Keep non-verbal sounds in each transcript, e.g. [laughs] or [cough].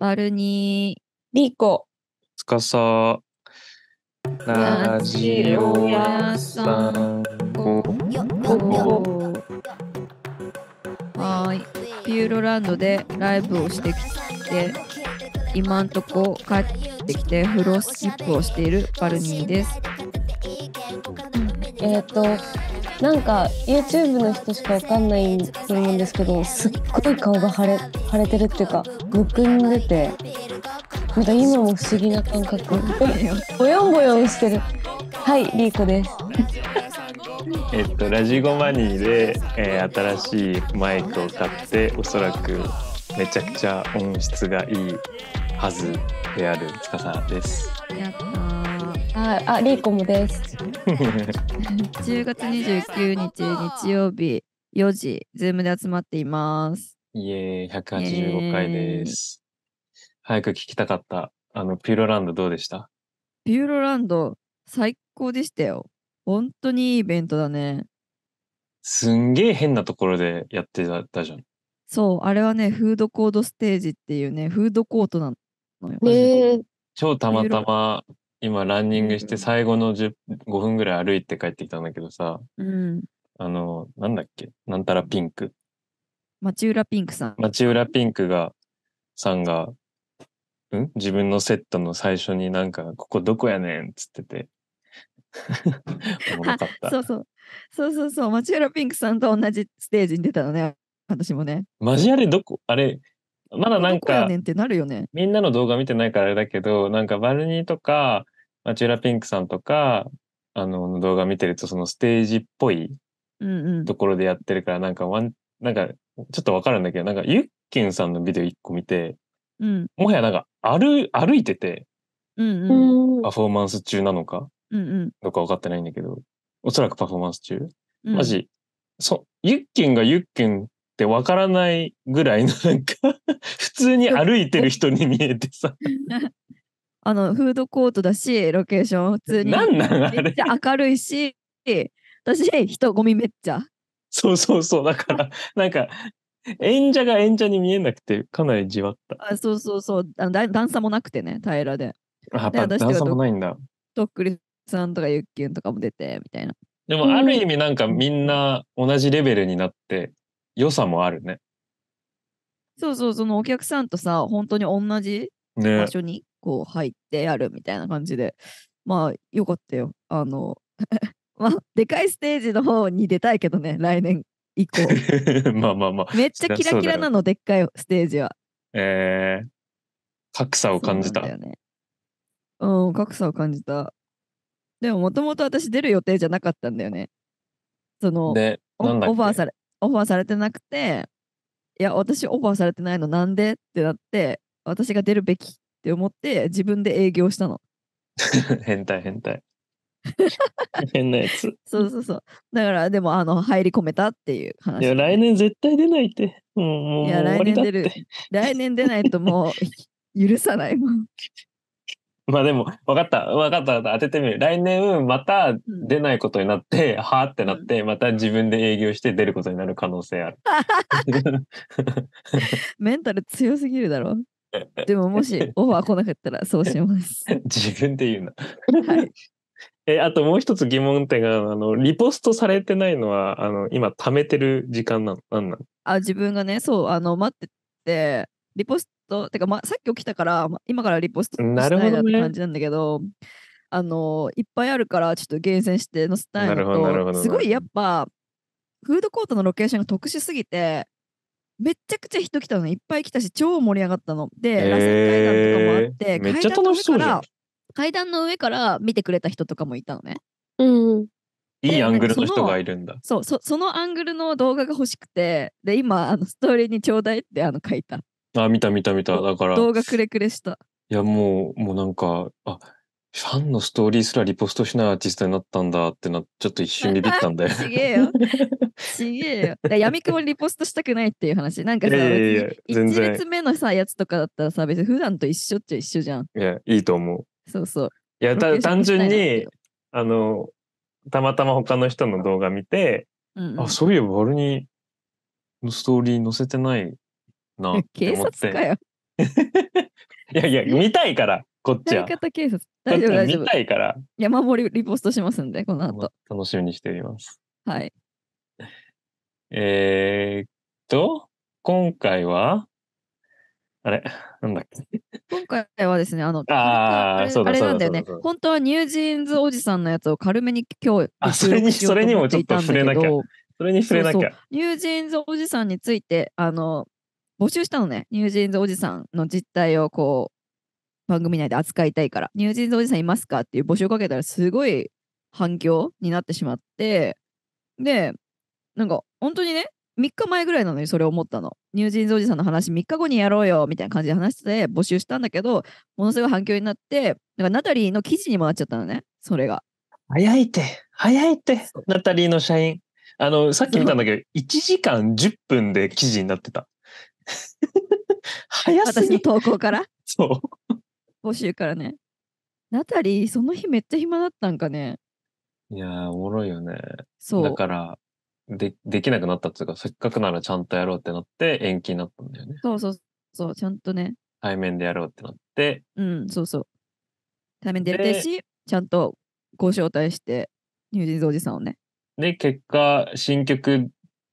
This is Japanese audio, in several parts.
バルニー、リーコ、つかさ、ラジオ屋さん、こはい。ピューロランドでライブをしてきて、今んとこ帰ってきてフロスキップをしているバルニーです。えっ、ー、と、なんか YouTube の人しかわかんないと思うんですけどすっごい顔が腫れ腫れてるっていうかむくんでてなんか今も不思議な感覚ぼよぼよんしてるはいリーコです [laughs] えっとラジゴマニーで、えー、新しいマイクを買っておそらくめちゃくちゃ音質がいいはずである司ですはい、あ、リーコもです。10 [laughs] 月29日日曜日4時、ズームで集まっています。いえー、185回です。早く聞きたかった。あの、ピューロランドどうでしたピューロランド、最高でしたよ。本当にいいイベントだね。すんげえ変なところでやってたたじゃん。そう、あれはね、フードコードステージっていうね、フードコートなのよ。ええ超たまたま今ランニングして最後の5分ぐらい歩いて帰ってきたんだけどさ、うん、あの、なんだっけ、なんたらピンク。町浦ピンクさん。町浦ピンクが、さんが、うん自分のセットの最初になんか、ここどこやねんっつってて。[laughs] そうそう。そうそうそう。町浦ピンクさんと同じステージに出たのね。私もね。マジあれどこあれ、まだなんか、みんなの動画見てないからあれだけど、なんかバルニーとか、まあ、チューラピンクさんとか、あの、動画見てると、そのステージっぽいところでやってるから、なんかワン、なんか、ちょっとわかるんだけど、なんか、ユッケンさんのビデオ一個見て、うん、もはやなんか、歩、歩いてて、うんうん、パフォーマンス中なのか、うんうん、どうか分かってないんだけど、おそらくパフォーマンス中。うん、マジ、そ、ユッケンがユッケンって分からないぐらいのなんか普通に歩いてる人に見えてさ [laughs] あのフードコートだしロケーション普通になんなんあれめっちゃ明るいし私人ゴミめっちゃそうそうそうだからなんか演者が演者に見えなくてかなりじわったあそうそうそうあのだ段差もなくてね平らであやっぱ段差もないんだとっくりさんとかゆっきゅんとかも出てみたいなでもある意味なんかみんな同じレベルになって良さもあるね、そうそうそのお客さんとさ本当に同じ場所にこう入ってやるみたいな感じで、まあよかったよ。あの、[laughs] まあでかいステージの方に出たいけどね、来年以降。[laughs] まあまあまあ。めっちゃキラキラなの、でっかいステージは。えー、格差を感じた。うね、うん、格差を感じた。でももともと私出る予定じゃなかったんだよね。その、オファーされ、オファーされてなくて、いや、私オファーされてないのなんでってなって、私が出るべきって思って自分で営業したの。変 [laughs] 態変態。[laughs] 変なやつ。そうそうそう。だから、でも、あの、入り込めたっていう話。いや、来年絶対出ないって。もう、もう、いや、来年出る。来年出ないともう、[laughs] 許さないもん。まあでも、分かった、分かった、当ててみる。来年、また出ないことになって、うん、はあってなって、また自分で営業して出ることになる可能性ある。メンタル強すぎるだろ。でももし [laughs] オファー来なかったらそうします。自分で言うな。はい。え、あともう一つ疑問点が、あの、リポストされてないのは、あの、今、貯めてる時間なのなんあ、自分がね、そう、あの、待ってて、リポスト、てか、ま、さっき起きたから、今からリポストしないなって感じなんだけど、どね、あの、いっぱいあるから、ちょっと厳選して載せたいのと、なるほどすごいやっぱ、フードコートのロケーションが特殊すぎて、めちゃくちゃ人来たのいっぱい来たし超盛り上がったので、えー、螺旋階段とかもあってめっちゃ楽しそうじゃん階段の上から見てくれた人とかもいたのね。うん、いいアングルの人がいるんだ。そうそ、そのアングルの動画が欲しくて、で、今、あのストーリーにちょうだいってあの書いた。あ、見た見た見た。だから。動画くれくれした。いや、もう、もうなんか、あファンのストーリーすらリポストしないアーティストになったんだってな、ちょっと一瞬ビビったんだよ。すげえよ。ちげえよ。み [laughs] 闇雲リポストしたくないっていう話。なんかさ、いやいや列目のさ、やつとかだったらさ、別に普段と一緒っちゃ一緒じゃん。いや、いいと思う。そうそう。いや、単純に、あの、たまたま他の人の動画見て、うんうん、あ、そういえば、バルに、ストーリー載せてないなって思って。[laughs] 警察かよ。[laughs] いやいや、見たいから、こっちは。方警察。大丈夫、大丈見たいから、山盛りリポストしますんで、この後。楽しみにしております。はい。えー、っと、今回は、あれなんだっけ今回はですね、あの、ああれそうあれなんだよね本当はニュージーンズおじさんのやつを軽めに今日、あそれにそれにもちょっとそれに触れなきゃ。それに触れなきゃ。ニュージーンズおじさんについて、あの、募集したのね。ニュージーンズおじさんの実態をこう、番組内で扱いたいから、ニュージーンズおじさんいますかっていう募集をかけたら、すごい反響になってしまって、で、なんか、本当にね、3日前ぐらいなのにそれを思ったの。ニュージーンズおじさんの話3日後にやろうよみたいな感じで話してて、募集したんだけど、ものすごい反響になって、なんかナタリーの記事にもなっちゃったのね、それが。早いって、早いって、ナタリーの社員。あの、さっき見たんだけど、1時間10分で記事になってた。早すぎ私の投稿からそう。募集からね。ナタリー、その日めっちゃ暇だったんかね。いやー、おもろいよね。そう。だから、でできなくなったっていうか、せっかくならちゃんとやろうってなって延期になったんだよね。そうそうそう、ちゃんとね。対面でやろうってなって。うん、そうそう。対面でやりたいし、ちゃんとご招待して、ニュージーズおじさんをね。で、結果、新曲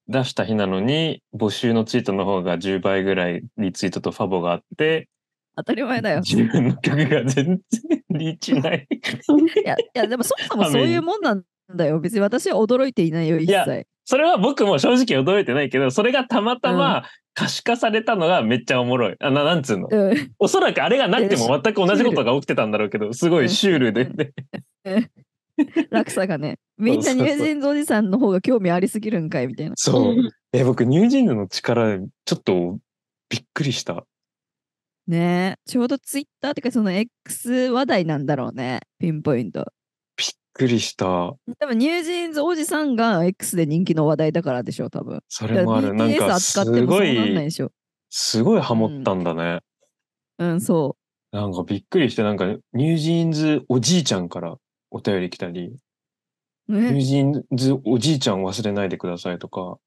出した日なのに、募集のツイートの方が10倍ぐらいリツイートとファボがあって、当たり前だよ。自分の曲が全然リーチない。いや、いやでもそもそも [laughs] そういうもんなんだよ。別に私は驚いていないよ、一切。それは僕も正直驚いてないけど、それがたまたま可視化されたのがめっちゃおもろい。あななんつうの、うん、おそらくあれがなっても全く同じことが起きてたんだろうけど、すごいシュールで、ね。[laughs] 落差がね。みんなニュージーンズおじさんの方が興味ありすぎるんかいみたいな。そう。え、僕、ニュージーンズの力、ちょっとびっくりした。ねえ、ちょうどツイッターってか、その X 話題なんだろうね、ピンポイント。びっくりした。多分、ニュージーンズおじさんが X で人気の話題だからでしょ、多分。それもある。なんか、すごい、すごいハモったんだね。うん、うん、そう。なんかびっくりして、なんかニュージーンズおじいちゃんからお便り来たり、友人ずおじいちゃん忘れないでくださいとか、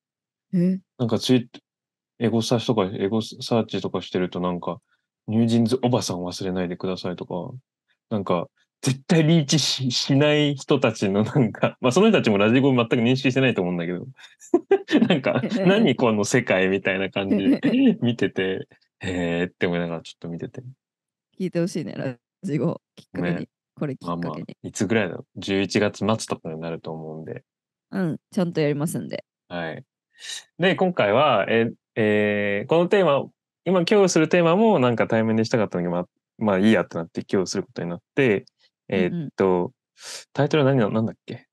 なんかツイエゴサーチとか、エゴサーチとかしてるとなんか、ニュージーンズおばさん忘れないでくださいとか、なんか、絶対リーチしない人たちのなんか、[laughs] まあその人たちもラジコン全く認識してないと思うんだけど、[laughs] なんか、何この世界みたいな感じ見てて、へえって思いながらちょっと見てて。聞いてほしいね、ラジゴきっかけに。ねこれきっかけで。まあまあ、いつぐらいだろう ?11 月末とかになると思うんで。うん、ちゃんとやりますんで。はい。で、今回は、ええー、このテーマ、今今日するテーマもなんか対面でしたかったのに、まあ、まあいいやってなって今日することになって、えー、っと、うんうん、タイトルは何なんだっけ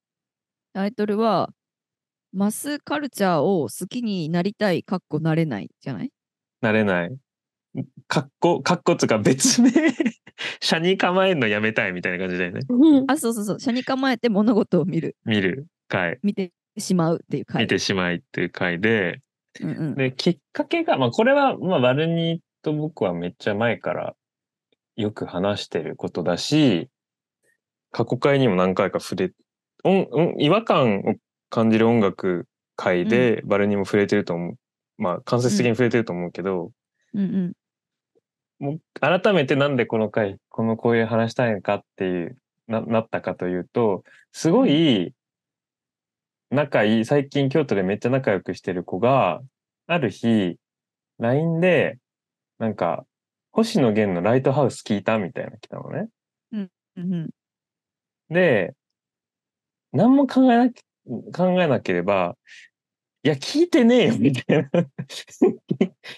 タイトルは、マスカルチャーを好きになりたい、かっこなれないじゃないなれない。かっこ、かっこつか別名 [laughs] 車に構えるのやめたいみたいな感じだよね。あ、そうそうそう。車に構えて物事を見る。見る回。見てしまうっていう回。見てしまいっていう回で、うんうん、で、きっかけが、まあこれは、まあバルニーと僕はめっちゃ前からよく話してることだし、過去回にも何回か触れ、ん、うん、違和感を感じる音楽会で、バルニーも触れてると思う。まあ間接的に触れてると思うけど、うんうん、もう改めてなんでこの回、このこういう話したいのかっていうな、なったかというと、すごい仲いい、最近京都でめっちゃ仲良くしてる子が、ある日、LINE で、なんか、星野源のライトハウス聞いたみたいな来たのね。うん。うん、で、何も考えな、考えなければ、いや、聞いてねえよ、みたいな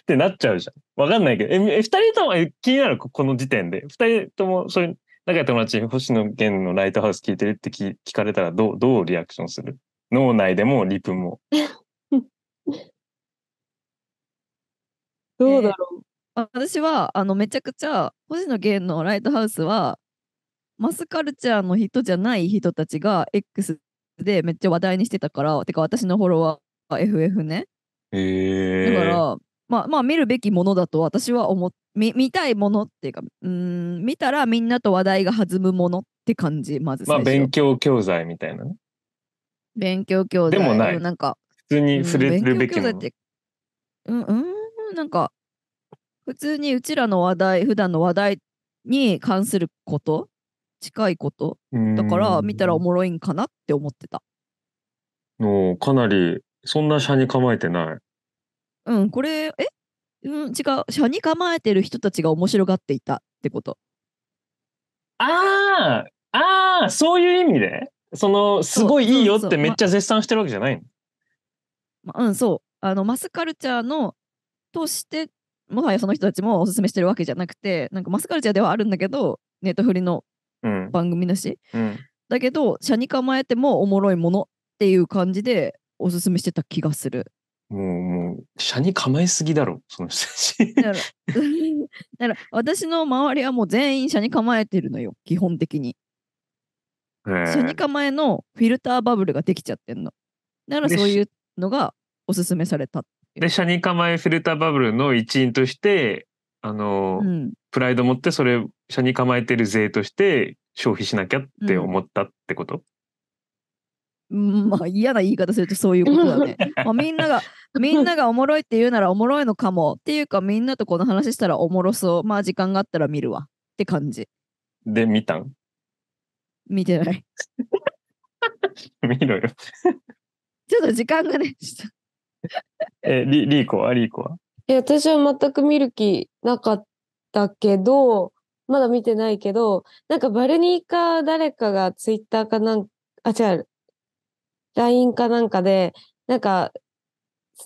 ってなっちゃうじゃん。わかんないけど。え、二人とも気になる、この時点で。二人とも、そういう、仲良い友達、星野源のライトハウス聞いてるって聞かれたら、どう、どうリアクションする脳内でもリプも。[laughs] どうだろう、えー、私は、あの、めちゃくちゃ、星野源のライトハウスは、マスカルチャーの人じゃない人たちが X でめっちゃ話題にしてたから、てか私のフォロワー FF ね。へえー。だから、まあ、まあ、見るべきものだと私は思っ見見たいものっていうかうん見たらみんなと話題が弾むものって感じまずまあ勉強教材みたいなね勉強教材でもないなんか普通に触れるべきもの、うん、うんうんなんか普通にうちらの話題普段の話題に関すること近いことだから見たらおもろいんかなって思ってたおかなりそんな社に構えてないうん、これ、えうん、違う。車に構えてる人たちが面白がっていたってこと。ああ、ああ、そういう意味でその、すごいいいよってめっちゃ絶賛してるわけじゃないのまうん、そう。あの、マスカルチャーの、として、もはやその人たちもおすすめしてるわけじゃなくて、なんかマスカルチャーではあるんだけど、ネットフリの番組だし、うんうん、だけど、車に構えてもおもろいものっていう感じでおすすめしてた気がする。もう、もう、社に構えすぎだろ、その人たち。だから、[laughs] だから私の周りはもう全員社に構えてるのよ、基本的に。社に構えのフィルターバブルができちゃってんの。だからそういうのがおすすめされたで、社に構えフィルターバブルの一員として、あの、うん、プライド持ってそれ、社に構えてる税として消費しなきゃって思ったってこと、うんまあ嫌な言い方するとそういうことだね。[laughs] まあ、みんなが、みんながおもろいって言うならおもろいのかも。っていうか、みんなとこの話したらおもろそう。まあ時間があったら見るわ。って感じ。で、見たん見てない。[laughs] 見ろよ。ちょっと時間がね、え、リリーコはリーコはえ、私は全く見る気なかったけど、まだ見てないけど、なんかバルニーか誰かがツイッターかなんか、あ、違う、LINE かなんかで、なんか、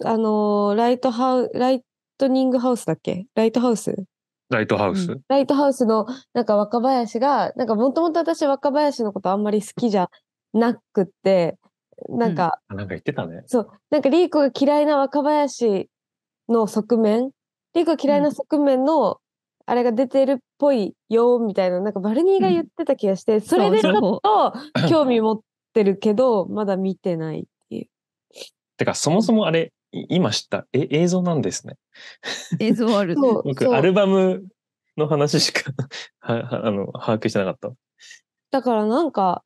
あのー、ライトハウ、ライトニングハウスだっけライトハウスライトハウス、うん、ライトハウスのなんか若林が、なんかもともと私若林のことあんまり好きじゃなくって、なんか、うん、なんか言ってたね。そう。なんかリーコが嫌いな若林の側面、リーコが嫌いな側面の、あれが出てるっぽいよみたいな、なんかバルニーが言ってた気がして、うん、それでちょっと [laughs] [laughs] 興味持っってるけど、まだ見てないっていう。てか、そもそもあれ、今知った、え、映像なんですね。映像ある、ね僕、アルバムの話しか [laughs] はあの把握してなかった。だからなんか、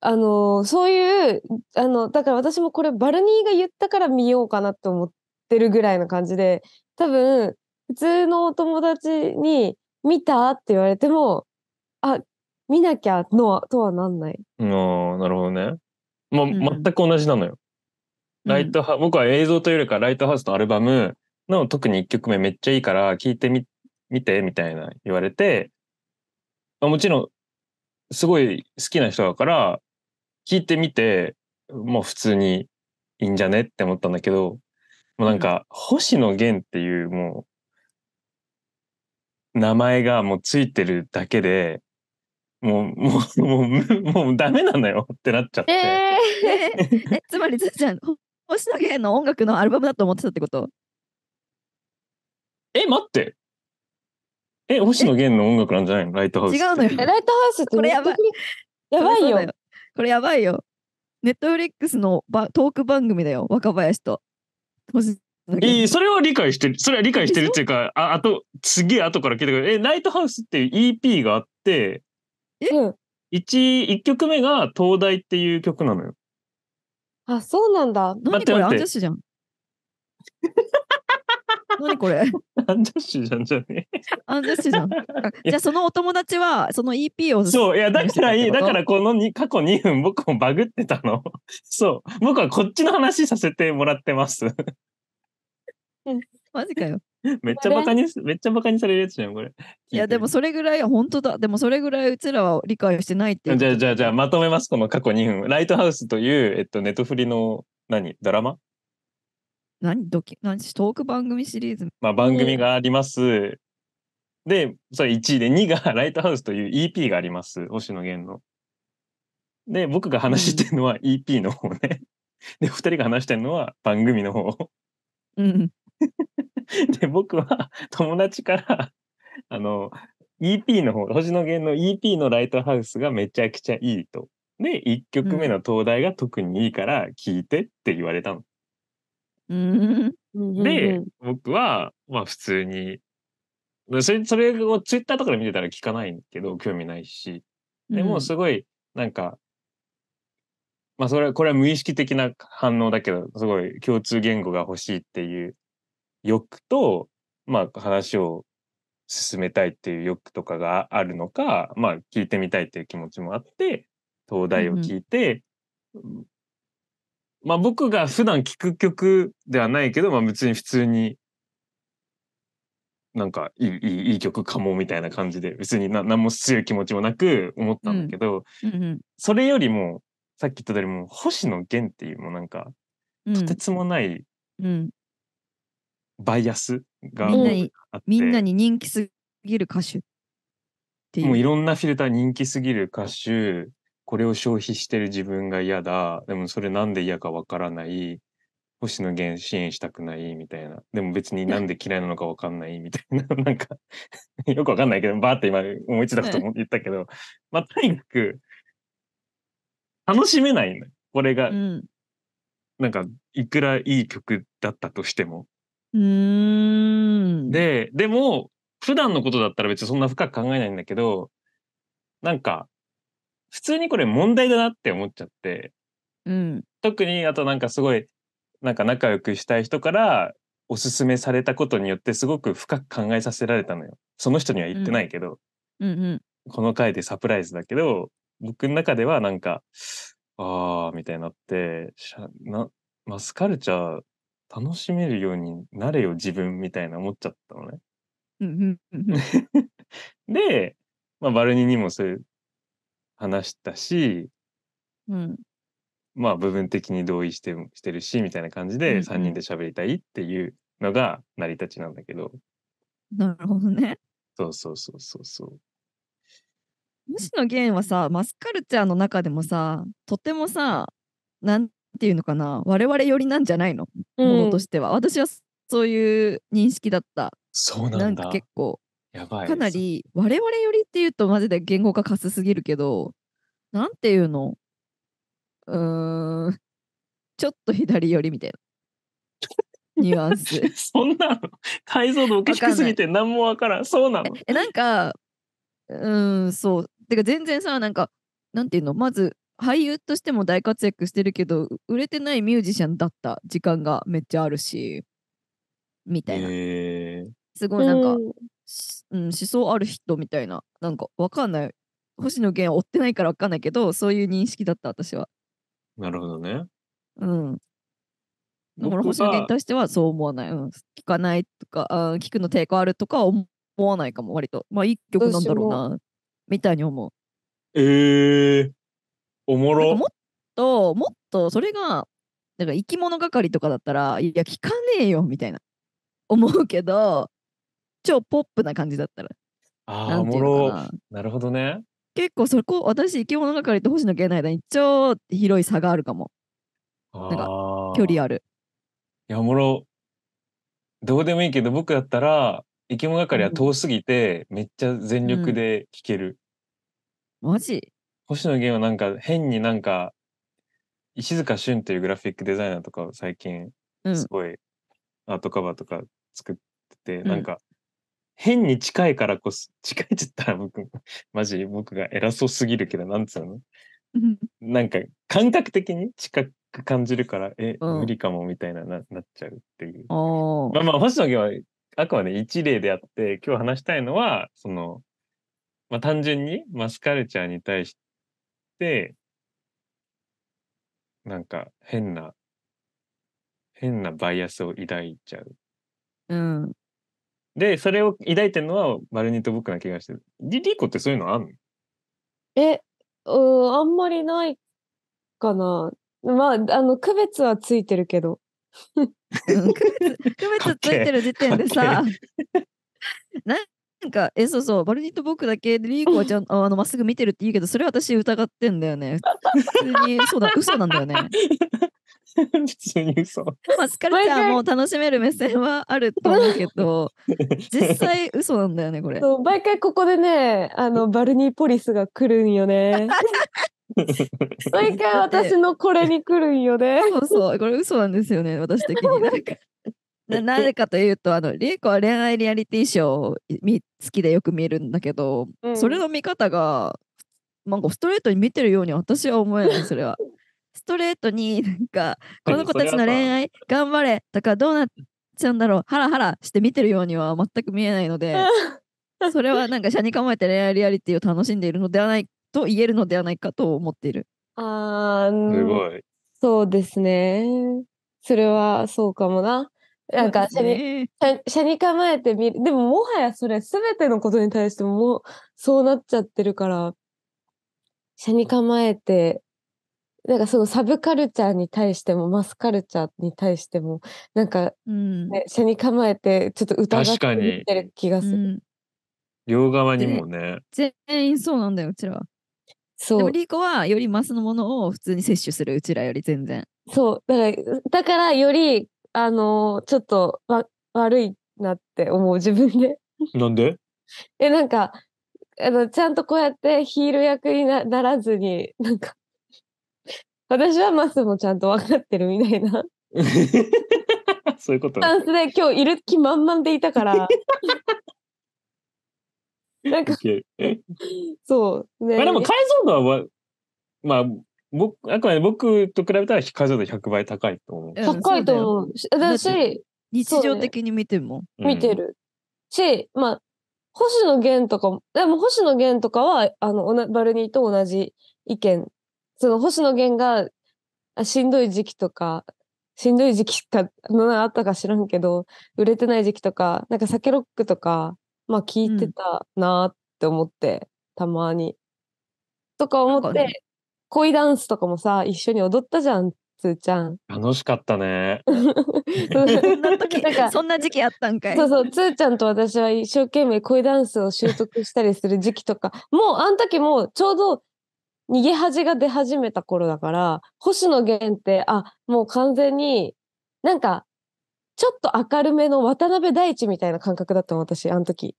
あの、そういう、あの、だから私もこれ、バルニーが言ったから見ようかなって思ってるぐらいの感じで、多分、普通のお友達に、見たって言われても、あ、見なきゃのはとはなんない。ああ、なるほどね。まあ、う全く同じなのよ。ライトハ、うん、僕は映像というよりか、ライトハウスのアルバムの特に1曲目めっちゃいいから聴いてみ、見て、みたいな言われて、まあ、もちろん、すごい好きな人だから、聴いてみて、もう普通にいいんじゃねって思ったんだけど、もうなんか、星野源っていうもう、名前がもうついてるだけで、もう、もう、もう、もうダメなのよってなっちゃって。えー、えつまり、ずーちゃん、星野源の音楽のアルバムだと思ってたってことえ、待って。え、星野源の音楽なんじゃないのライトハウス。違うのよ。ライトハウスってこれやばい。やばいよ。これやばいよ。ネットフリックスのばトーク番組だよ、若林と。星えー、それは理解してる。それは理解してるっていうか、ああと、次後から聞いたけど、え、ライトハウスっていう EP があって、えん、1, 曲目が「東大」っていう曲なのよ。あ、そうなんだ。何これアンジャッシュじゃん。[laughs] 何これアンジャッシュじゃんじゃねアンジャッシュじゃん。[laughs] じゃあそのお友達はその EP をそう、いやだからいい、だからこのに過去2分僕もバグってたの。[laughs] そう、僕はこっちの話させてもらってます。マジかよ。[laughs] めっちゃバカに、めっちゃバカにされるやつじゃん、これ。いや、でもそれぐらい、本当だ。でもそれぐらいうちらは理解してないっていう。じゃあ、じゃあ、じゃあ、まとめます、この過去2分。ライトハウスという、えっと、ネットフリの、何、ドラマ何、ドキ、何、トーク番組シリーズ。まあ、番組があります。で、それ1位で、2位が [laughs] ライトハウスという EP があります。星野源の。で、僕が話してるのは EP の方ね。で、2人が話してるのは番組の方。うん。[laughs] で、僕は友達から、あの、EP の方、星野源の EP のライトハウスがめちゃくちゃいいと。で、1曲目の東大が特にいいから聴いてって言われたの。うん、で、僕は、まあ普通に、それそれをツイッターとかで見てたら聞かないけど、興味ないし。でもすごい、なんか、まあそれは、これは無意識的な反応だけど、すごい共通言語が欲しいっていう欲と、まあ、話を進めたいっていう欲とかがあるのか、まあ、聞いてみたいっていう気持ちもあって東大を聞いて、うん、まあ僕が普段聴く曲ではないけど、まあ、別に普通になんかいいいい曲かもみたいな感じで別に何も強い気持ちもなく思ったんだけど、うんうんそれよりもさっき言った通りも星野源っていうもうなんかとてつもない、うん、バイアスがみんなにみんなに人気すぎる歌手っていうもういろんなフィルター人気すぎる歌手これを消費してる自分が嫌だでもそれなんで嫌かわからない星野源支援したくないみたいなでも別になんで嫌いなのかわかんないみたいな [laughs] なんかよくわかんないけどバーって今思いついたこと言ったけど、まあとにかく楽しめないのこれが、うん、なんかいくらいい曲だったとしてもうんででも普段のことだったら別にそんな深く考えないんだけどなんか普通にこれ問題だなって思っちゃって、うん、特にあとなんかすごいなんか仲良くしたい人からおすすめされたことによってすごく深く考えさせられたのよその人には言ってないけど、うんうんうん、この回でサプライズだけど僕の中ではなんかあーみたいになってマスカルチャー楽しめるようになれよ自分みたいな思っちゃったのね。[laughs] で、まあ、バルニーにもそういう話したし、うん、まあ部分的に同意してしてるしみたいな感じで3人で喋りたいっていうのが成り立ちなんだけど。なるほどね。そうそうそうそうそう。無しのゲンはさマスカルチャーの中でもさとてもさ何てっていうのかな我々寄りなんじゃないの、ものとしては私はそういう認識だったそうなんか結構やばいかなり我々寄りっていうとマジで言語化かすすぎるけどなんていうのうーんちょっと左寄りみたいな。[laughs] ニュアンスそんなの解像度おかしくすぎて何もわからんそうなのえなんかうんそうてか全然さなんかなんていうのまず俳優としても大活躍してるけど売れてないミュージシャンだった時間がめっちゃあるしみたいな、えー、すごいなんか、うん、うん、思想ある人みたいななんかわかんない星野源を追ってないからわかんないけどそういう認識だった私はなるほどねうんだから星野源に対してはそう思わない、うん、聞かないとかあ聞くの抵抗あるとか思わないかも割とまあ一曲なんだろうなみたいに思うえー、おもろもっともっとそれがなんか生き物係とかだったらいや聞かねえよみたいな思うけど超ポップな感じだったらああおもろなるほどね結構そこ私生き物係って星野源の間に超広い差があるかもなんか距離あるいやおもろどうでもいいけど僕だったら生き物係は遠すぎて、うん、めっちゃ全力で聞ける、マジ星野源はなんか変になんか石塚俊っていうグラフィックデザイナーとかを最近すごいアートカバーとか作ってて、うん、なんか変に近いからこそ [laughs] 近いって言ったら僕マジ僕が偉そうすぎるけどなんつうのなんか感覚的に近く感じるからえ、うん、無理かもみたいなななっちゃうっていう。まあまあ星野源はあくまで一例であって今日話したいのはその、まあ、単純にマスカルチャーに対して、なんか変な、変なバイアスを抱いちゃう。うん。で、それを抱いてるのはバルニーと僕な気がしてる。リリコってそういうのあんのえ、うん、あんまりないかな。まあ、あの、区別はついてるけど。[laughs] 区別ついてる時点でさ、何 [laughs] か、え、そうそう、バルニット僕だけでリーコはちゃんあのまっすぐ見てるって言うけど、それ私疑ってんだよね。普通に、そうだ、嘘なんだよね。[laughs] 普通に嘘。[laughs] まあ、スカルチャーも楽しめる目線はあると思うけど、[laughs] 実際嘘なんだよね、これ。毎回ここでね、あの、バルニーポリスが来るんよね。毎回私のこれに来るんよね。そうそう、これ嘘なんですよね、私的に。なんかなぜかというと、あの、リエコは恋愛リアリティショーを好きでよく見るんだけど、うん、それの見方が、なんかストレートに見てるように私は思えない、[laughs] それは。ストレートになんか、この子たちの恋愛頑張れとか、どうなっちゃうんだろう、ハラハラして見てるようには全く見えないので、[laughs] それはなんか、車に構えて恋愛リアリティを楽しんでいるのではないと言えるのではないかと思っている。あー、すごい。そうですね。それはそうかもな。なんか車に、車に構えてみる。でももはやそれ全てのことに対してもそうなっちゃってるから、社に構えて、なんかそのサブカルチャーに対してもマスカルチャーに対しても、なんか、ね、車、うん、に構えてちょっと疑ってる気がする、両側にもね。全員そうなんだよ、うちらは。そう。でもリコはよりマスのものを普通に摂取するうちらより全然。そう。だから、だからよりあの、ちょっとわ悪いなって思う、[laughs] 自分で。なんでえ、なんか、あの、ちゃんとこうやってヒール役になならずに、なんか、私はマスもちゃんと分かってるみたいな。[laughs] そういうこと。スンスで今日いる気満々でいたから。[laughs] なんか、そう。ね、まあでも解像度は、まあ、僕、あくまで僕と比べたら数で100倍高いと思う。高いと思う。し、日常的に見ても。見てる。し、まあ、星野源とかも、でも星野源とかは、あの、バルニーと同じ意見。その星野源があしんどい時期とか、しんどい時期か、のあったか知らんけど、売れてない時期とか、なんか酒ロックとか、まあ聞いてたなって思って、うん、たまに。とか思って、恋ダンスとかもさ、一緒に踊ったじゃん、つーちゃん。楽しかったね。[laughs] そそんな時なんかそんな時期あったんかい。そうそう、つーちゃんと私は一生懸命恋ダンスを習得したりする時期とか、もうあの時もちょうど逃げ恥が出始めた頃だから、星野源って、あ、もう完全になんか、ちょっと明るめの渡辺大地みたいな感覚だったの、私、あの時。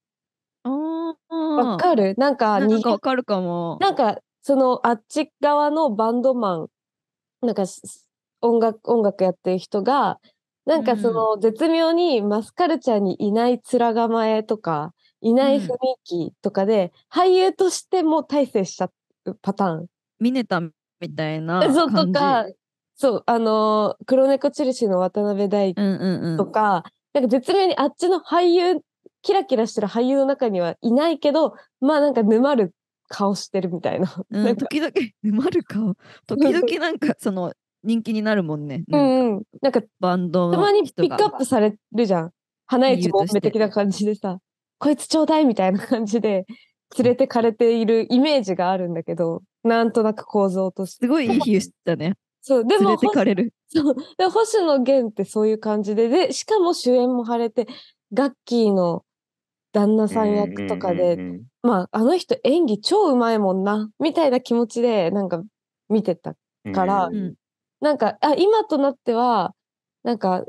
わかるなんか、なんかわかるかも。なんか、そのあっち側のバンドマン、なんか音楽、音楽やってる人が、なんかその絶妙にマスカルチャーにいない面構えとか、いない雰囲気とかで、うん、俳優としても大成しちゃうパターン。ミネタみたいなそうとか、そう、あのー、黒猫印の渡辺大とか、なんか絶妙にあっちの俳優、キラキラしてる俳優の中にはいないけど、まあなんか沼る顔してるみたいな。うん、なん時々沼る顔。時々なんかその人気になるもんね。うん、うん、なんかバンドたまにピックアップされるじゃん。花市もめ的な感じでさ、こいつちょうだいみたいな感じで連れてかれているイメージがあるんだけど、なんとなく構造として。すごいいい比喩したね。そう、でも、そう。で、星野源ってそういう感じで、で、しかも主演も晴れて、ガッキーの旦那さん役とかで、まあ、あの人演技超うまいもんな、みたいな気持ちで、なんか見てたから、うんなんか、あ、今となっては、なんか、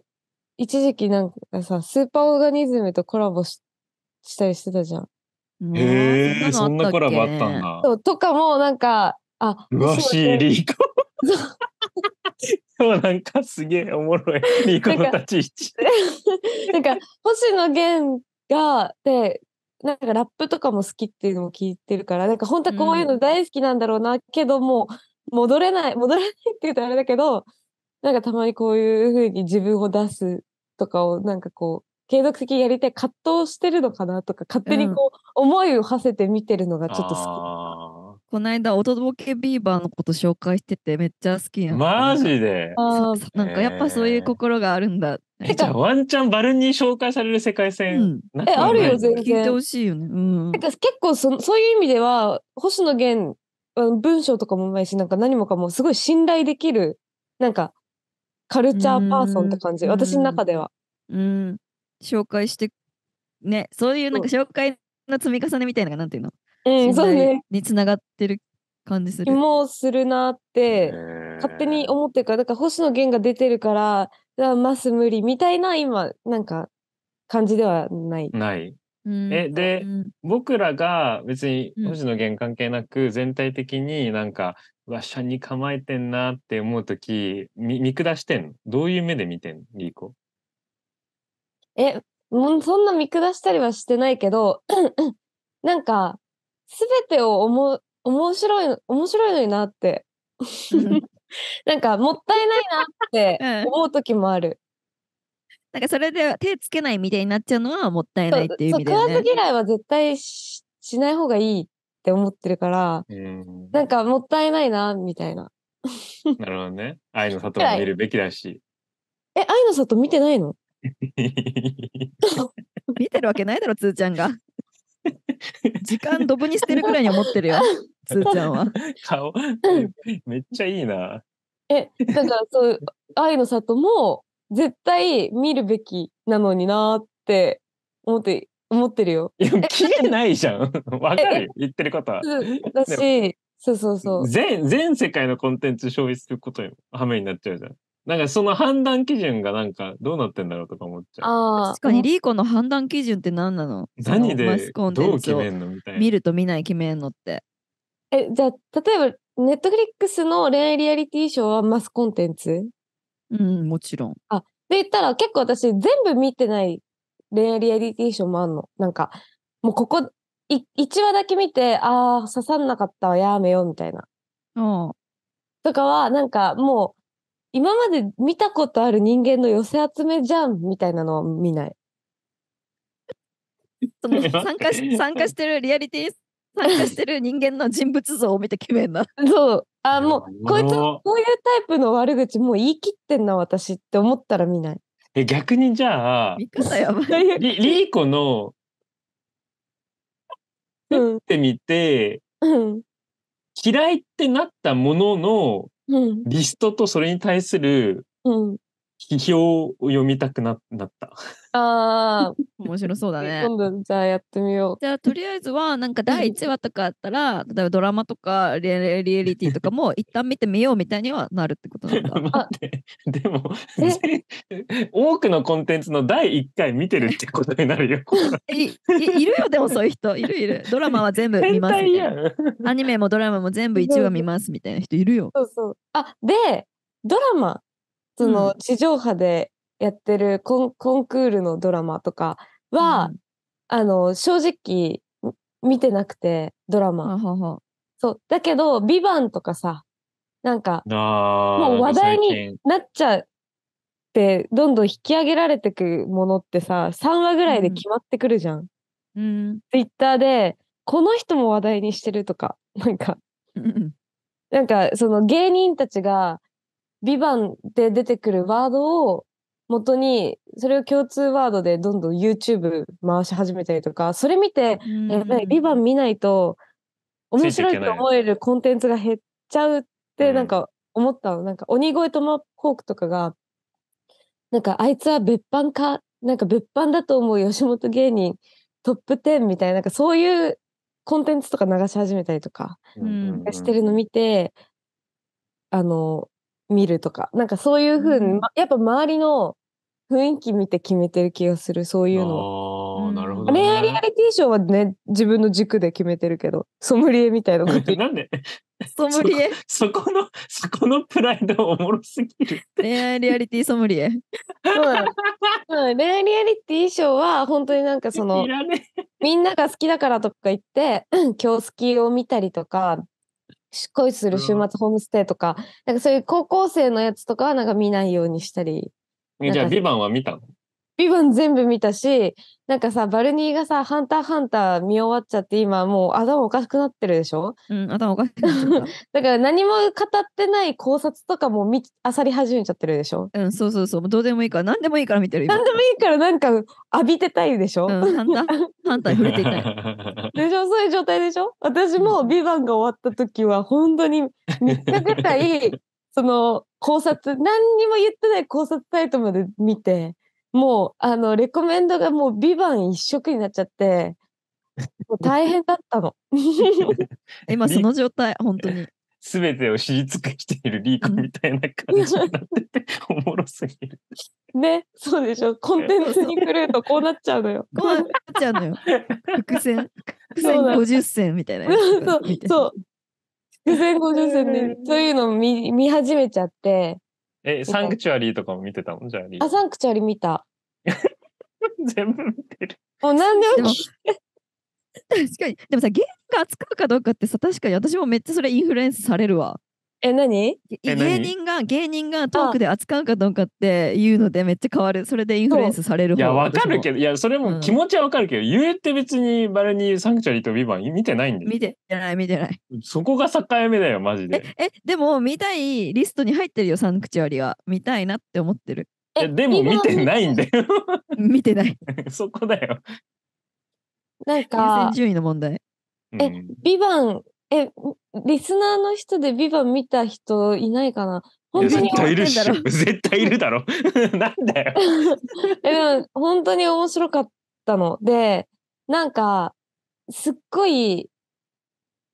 一時期なんかさ、スーパーオーガニズムとコラボししたりしてたじゃん。へえ、そんなコラボあったんだ。とかも、なんか、あ、うわし、リーコ。[laughs] なんかすげえおもろい。リーコの立ち位置。なんか、[laughs] 星野源が、で、なんかラップとかも好きっていうのを聞いてるから、なんか本当はこういうの大好きなんだろうな、うん、けども、戻れない、戻れないって言うとあれだけど、なんかたまにこういうふうに自分を出すとかを、なんかこう、継続的にやりたい葛藤してるのかなとか、勝手にこう、思いを馳せて見てるのがちょっと好き。うん、この間、おどけビーバーのこと紹介してて、めっちゃ好きやん。マジでなんかやっぱそういう心があるんだえじゃあワンチャンバルニー紹介される世界線、うん、えあるよ全然聞いてほしいよね、うん、なんか結構そそういう意味では星野源文章とかもうまいしなんか何もかもすごい信頼できるなんかカルチャーパーソンって感じ私の中ではうん紹介してねそういうなんか紹介の積み重ねみたいななんていうの、うん、そうねにつながってる感じするもうするなって勝手に思ってるからだから星野源が出てるからあマス無理みたいな今なんか感じではない。ないえで、うん、僕らが別に星野源関係なく全体的になんか、うん、わっしゃに構えてんなって思う時見見下してんのどういう目で見てんのリーコえもうそんな見下したりはしてないけど [clears throat] なんか全てをおも面白い面白いのになって [laughs] なんかもったいないなって [laughs] 思う時もある。うん、なんかそれで手つけないみたいになっちゃうのはもったいないっていう意味だね。食わず嫌いは絶対しない方がいいって思ってるから、なんかもったいないなみたいな。[laughs] なるほどね。愛の里も見るべきだし。え、愛の里見てないの [laughs] 見てるわけないだろ、つーちゃんが。時間ドブに捨てるくらいに思ってるよ。つーちゃんは。[laughs] 顔、めっちゃいいな。え、だからそう、愛の里も絶対見るべきなのになって思って、思ってるよ。いや、聞いてないじゃん。[laughs] わかる言ってることは。だし、そうそうそう。全、全世界のコンテンツ消費することに、はめになっちゃうじゃん。なんかその判断基準がなんかどうなってんだろうとか思っちゃう。あ確かにリーコの判断基準って何なの何でどう決めんのみたいな。見ると見ない決めんのって。え、じゃあ、例えば、ネットフリックスの恋愛リアリティショーはマスコンテンツうん、もちろん。あ、で言ったら結構私全部見てない恋愛リアリティショーもあんの。なんか、もうここ、い1話だけ見て、ああ、刺さんなかったわ、やめよう、みたいな。うん。とかは、なんかもう、今まで見たことある人間の寄せ集めじゃん、みたいなのを見ない。[laughs] その [laughs] 参加し参加してるリアリティ参加してる人間の人物像を見て決めんな。[laughs] そう。あ、もう、こいつ、こういうタイプの悪口、もう言い切ってんな、私って思ったら見ない。え、逆にじゃあ、[laughs] リリーコの、ん、ってみて、うん、嫌いってなったものの、リストとそれに対する、うん、批評を読みたくななった。ああ、面白そうだね。[laughs] 今度じゃあやってみよう。じゃあとりあえずはなんか第1話とかあったら、例えばドラマとかリアリティとかも一旦見てみようみたいにはなるってことなんだ。[laughs] 待ってでも多くのコンテンツの第1回見てるってことになるよ。[laughs] いいるよでもそういう人いるいる。ドラマは全部見ますみたいな。アニメもドラマも全部1話見ますみたいな人いるよ。そうそうあでドラマその地上波でやってるコンコンクールのドラマとかは、うん、あの正直見てなくてドラマ。そうだけど「ビバンとかさなんかもう話題になっちゃってどんどん引き上げられてくものってさ3話ぐらいで決まってくるじゃん。うん、ツイッターでこの人も話題にしてるとかなんか、なんかその芸人たちがビバンで出てくるワードを元に、それを共通ワードでどんどん YouTube 回し始めたりとか、それ見て、やっぱりビバン見ないと、面白いと思えるコンテンツが減っちゃうって、なんか思ったの。うん、なんか鬼越トマホークとかが、なんかあいつは別班か、なんか別班だと思う吉本芸人トップ10みたいな、なんかそういうコンテンツとか流し始めたりとかしてるの見て、うん、あの、見るとか、なんかそういうふうに、うん、やっぱ周りの雰囲気見て決めてる気がする、そういうのああ、なるほど、ね、恋愛リアリティショーはね、自分の軸で決めてるけど、ソムリエみたいなこと。なんでソムリエそこの、そこのプライドおもろすぎる。恋愛リアリティソムリエ。うん、うん。恋愛リアリティショーは本当になんかその、みんなが好きだからとか言って、今日好きを見たりとか、恋する週末ホームステイとか、なんかそういう高校生のやつとかはなんか見ないようにしたり。じゃあ、ビバンは見たのビバン全部見たし、なんかさ、バルニーがさ、ハンターハンター見終わっちゃって、今もう頭おかしくなってるでしょうん、頭おかしくなっちゃった。[laughs] だから何も語ってない考察とかもあさり始めちゃってるでしょうん、そうそうそう。どうでもいいから、何でもいいから見てる。何でもいいから、なんか浴びてたいでしょ、うん、ハンター、[laughs] ハンター触れてたい。でしょそういう状態でしょ私もビバンが終わった時は、本当に3日ぐらい、その考察、何にも言ってない考察サイトまで見て、もう、あの、レコメンドがもう、ビバン一色になっちゃって、もう大変だったの。[laughs] 今、その状態、本当に。すべてを知り尽くしているリーコみたいな感じになってて、[laughs] おもろすぎる。ね、そうでしょ。コンテンツに狂るとこうなっちゃうのよ。[laughs] こうなっちゃうのよ。伏線、伏線50銭みたいな。そう、そう。伏線50銭で、そういうのを見見始めちゃって、え、サンクチュアリーとかも見てたもんじゃああ、サンクチュアリー見た。[laughs] 全部見てる。もなんでも。確かに。でもさ、ゲームが扱うかどうかってさ、確かに私もめっちゃそれインフルエンスされるわ。え、何芸人が、芸人がトークで扱うかどうかっていうのでめっちゃ変わる。それでインフルエンスされる方いや、わかるけど、いや、それも気持ちはわかるけど、ゆえって別にバルニーサンクチャリとビバン見てないんで。見てない、見てない。そこが境目だよ、マジで。え、えでも見たいリストに入ってるよ、サンクチュアリは。見たいなって思ってる。え、でも見てないんだよ。見てない。[laughs] そこだよ。なんか。優先順位の問題。え、ビバンえ、リスナーの人でビバ見た人いないかな本当に絶対いるし、[laughs] 絶対いるだろ。[laughs] なんだよ。[laughs] え、でも本当に面白かったので、なんか、すっごい、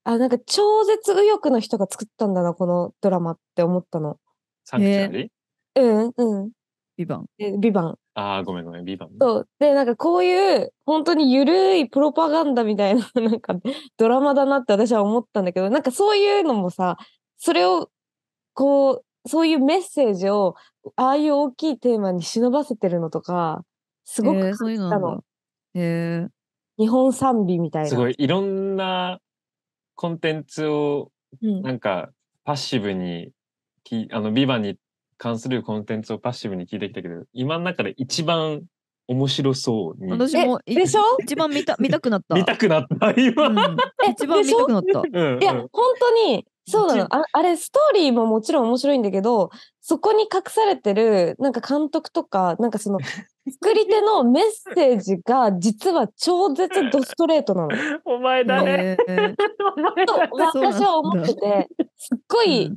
あ、なんか超絶右翼の人が作ったんだな、このドラマって思ったの。サンクチュアリ、えー、うん、うん。ビバン。え、ビバン。ああ、ごめんごめん、ビバン。そう。で、なんかこういう、本当にゆるいプロパガンダみたいな、[laughs] なんかドラマだなって私は思ったんだけど、なんかそういうのもさ、それを、こう、そういうメッセージを、ああいう大きいテーマに忍ばせてるのとか、すごく感じたの。えー、うう日本賛美みたいな。すごい、いろんなコンテンツを、なんか、パッシブに、うん、あの、ビバンに関するコンテンツをパッシブに聞いてきたけど、今の中で一番面白そうに。私もでしょ一番見た [laughs] 見たくなった。見たくなった [laughs] 今、うん、一番見たくなった。いや本当にそうなのああれストーリーももちろん面白いんだけどそこに隠されてるなんか監督とかなんかその [laughs] 作り手のメッセージが実は超絶ドストレートなの。お前だね。と私は思っててすっごい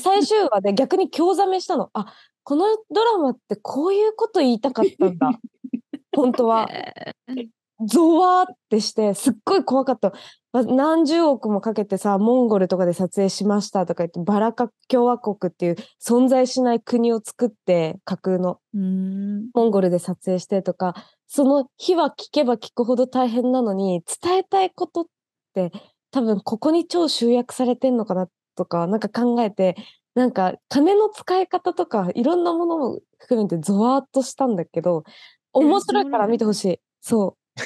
最終話で逆に興ざめしたの。あ、このドラマってこういうこと言いたかったんだ。[laughs] 本当は。ゾワーってしてすっごい怖かった何十億もかけてさモンゴルとかで撮影しましたとか言ってバラカ共和国っていう存在しない国を作って架空のモンゴルで撮影してとかその日は聞けば聞くほど大変なのに伝えたいことって多分ここに超集約されてんのかなっとかなんか考えてなんか金の使い方とかいろんなものも含めてゾワーっとしたんだけど面白いから見てほしい。そう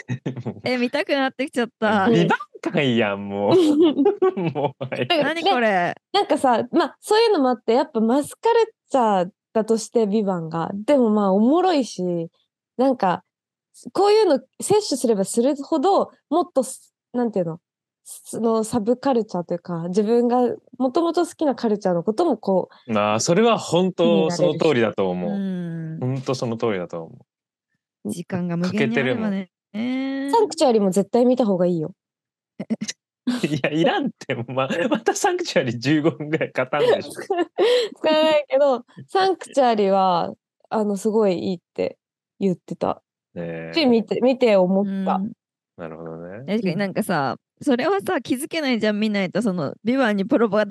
え見たくなってきちゃった。二段階やんもう。[laughs] もう何これ。なんかさまあそういうのもあってやっぱマスカルチャーだとして「ビバンがでもまあおもろいしなんかこういうの摂取すればするほどもっとなんていうのそのサブカルチャーというか、自分がもともと好きなカルチャーのこともこう。なあ、それは本当その通りだと思う。ん本当その通りだと思う。時間が無限にあればね。サンクチュアリも絶対見た方がいいよ。[laughs] いや、いらんって、ま、またサンクチュアリ15分ぐらい語んないし。使わないけど、サンクチュアリは、あの、すごいいいって言ってた。ね、見て、見て思った。なるほどね。確かになんかさ、それはさ気づけないじゃん見ないとそのビバンにプロパ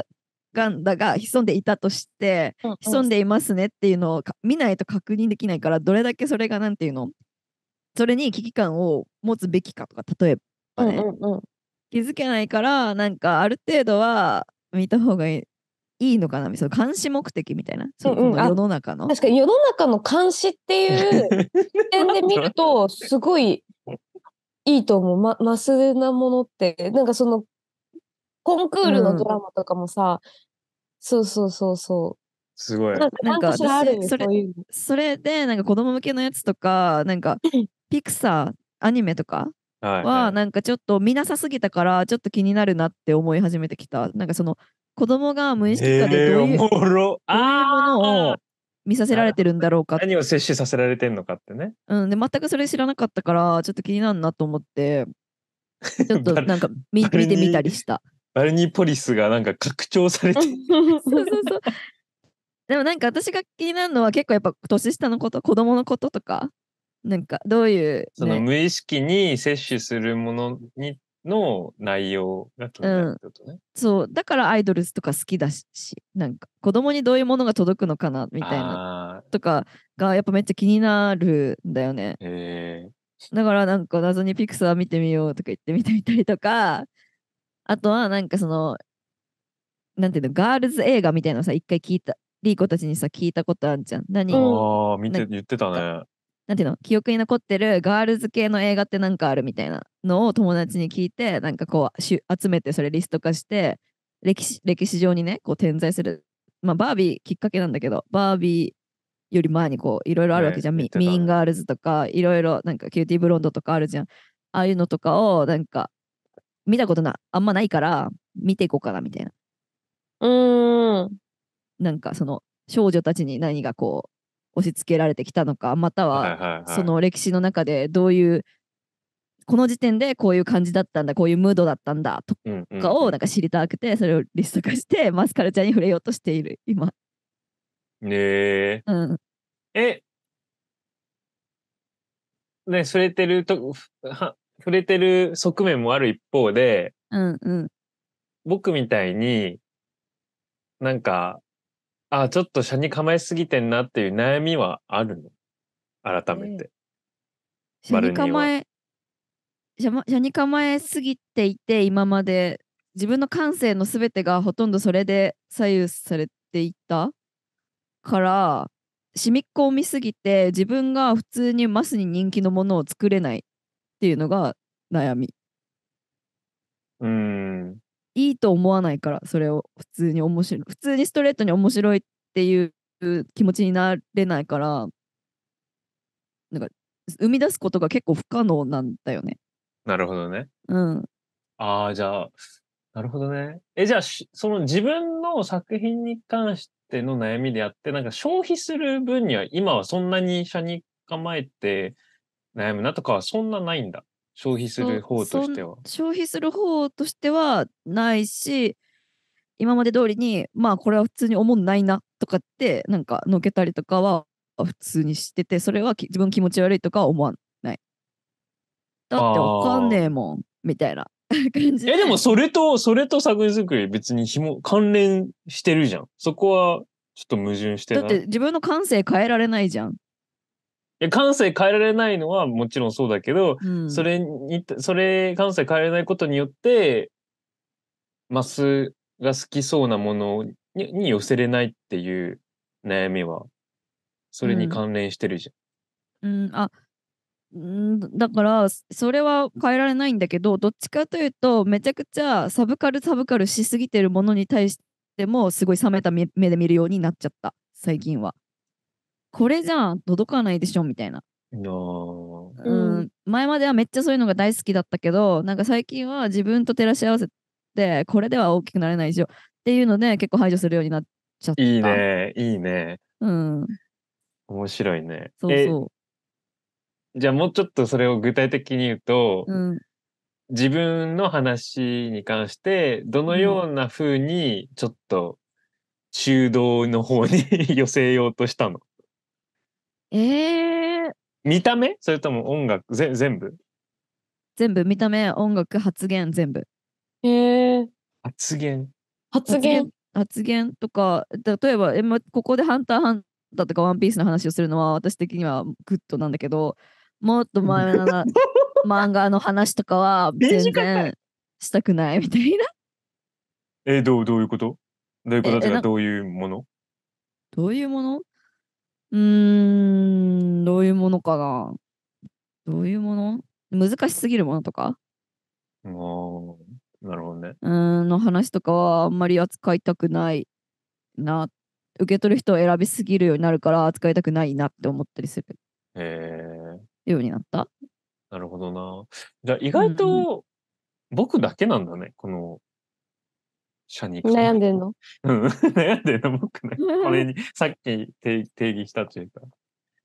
ガンダが潜んでいたとして、潜んでいますねっていうのを見ないと確認できないからどれだけそれが何ていうのそれに危機感を持つべきかとか例えばね、うんうんうん、気づけないからなんかある程度は見た方がいいいいのかなその監視目的みたいな、その世の中の、確かに世の中の監視っていう [laughs] 点で見るとすごいいいと思う。ま、マスなものって、なんかその、コンクールのドラマとかもさ、うん、そうそうそうそう。すごい。なんか、それ、それで、なんか子供向けのやつとか、なんか、[laughs] ピクサー、アニメとかは、なんかちょっと見なさすぎたから、ちょっと気になるなって思い始めてきた。なんかその、子供が無意識化でどういう,、えー、どういうものを見させられてるんだろうか何を摂取させられてるのかってね。うん、で全くそれ知らなかったからちょっと気になるなと思ってちょっと [laughs] なんか見見てみたりした。バルニーポリスがなんか拡張されて [laughs] そうそうそう。でもなんか私が気になるのは結構やっぱ年下のこと子供のこととかなんかどういう、ね、その無意識に摂取するものにの内容が気になるとね、うん、そうだからアイドルとか好きだしなんか子供にどういうものが届くのかなみたいなとかがやっぱめっちゃ気になるんだよねだからなんか謎にピクサー見てみようとか言って見てみたりとかあとはなんかそのなんていうのガールズ映画みたいなのさ一回聞いたリーコたちにさ聞いたことあるじゃん何ああ見て言ってたねなんていうの記憶に残ってるガールズ系の映画ってなんかあるみたいなのを友達に聞いてなんかこう集めてそれリスト化して歴史歴史上にねこう点在する、まあ、バービーきっかけなんだけどバービーより前にこういろいろあるわけじゃん、ね、ミーンガールズとかいろいろなんかキューティーブロンドとかあるじゃんああいうのとかをなんか見たことなあんまないから見ていこうかなみたいなうんなんかその少女たちに何がこう押し付けられてきたのかまたはその歴史の中でどういうこの時点でこういう感じだったんだこういうムードだったんだとかをなんか知りたくてそれをリスト化して [laughs] マスカルチャーに触れようとしている今。ねえ。うん、えね触れてるとは触れてる側面もある一方で、うんうん、僕みたいになんかあ、ちょっと車に構えすぎてんなっていう悩みはあるの改めて。車に構え、車に構えすぎていて、今まで自分の感性のすべてがほとんどそれで左右されていたから、しみっこを見すぎて自分が普通にマスに人気のものを作れないっていうのが悩み。うん。いいと思わないからそれを普通に面白い普通にストレートに面白いっていう気持ちになれないからなんか生み出すことが結構不可能なんだよね。なるほどね。うん。ああじゃあなるほどね。えじゃあその自分の作品に関しての悩みであってなんか消費する分には今はそんなに社に構えて悩むなとかはそんなないんだ。消費する方としては。消費する方としてはないし、今まで通りに、まあこれは普通に思んないなとかって、なんかのけたりとかは普通にしてて、それは自分気持ち悪いとかは思わない。だってわかんねえもん、みたいな [laughs] 感じで。え、でもそれと、それと作品作り別にも関連してるじゃん。そこはちょっと矛盾してない。だって自分の感性変えられないじゃん。や感性変えられないのはもちろんそうだけど、うん、それにそれ感性変えられないことによってマスが好きそうなものにに寄せれないっていう悩みはそれに関連してるじゃん。うん、うん、あだからそれは変えられないんだけどどっちかというとめちゃくちゃサブカルサブカルしすぎてるものに対してもすごい冷めた目で見るようになっちゃった最近は。これじゃ届かないでしょみたいな。うん、前まではめっちゃそういうのが大好きだったけどなんか最近は自分と照らし合わせてこれでは大きくなれないでしょっていうので結構排除するようになっちゃったいいねいいねうん面白いねそうそうじゃあもうちょっとそれを具体的に言うと、うん、自分の話に関してどのようなふうにちょっと中道の方に [laughs] 寄せようとしたのええー、見た目それとも音楽ぜ全部全部見た目音楽発言全部ええー、発言発言発言とか例えばえ、ま、ここで「ハンターハンター」とか「ワンピースの話をするのは私的にはグッドなんだけどもっと前の [laughs] 漫画の話とかは全然したくないみたいな。えどうどういうことどういうことどういうものどういうものうん、どういうものかな。どういうもの難しすぎるものとかああ、なるほどね。うんの話とかはあんまり扱いたくないな。受け取る人を選びすぎるようになるから扱いたくないなって思ったりするへえ、ようになった。なるほどな。じゃあ意外と僕だけなんだね、この社に行く悩んでんのうん、[laughs] 悩んでるの僕ね。これに、[laughs] さっき定定義したというか、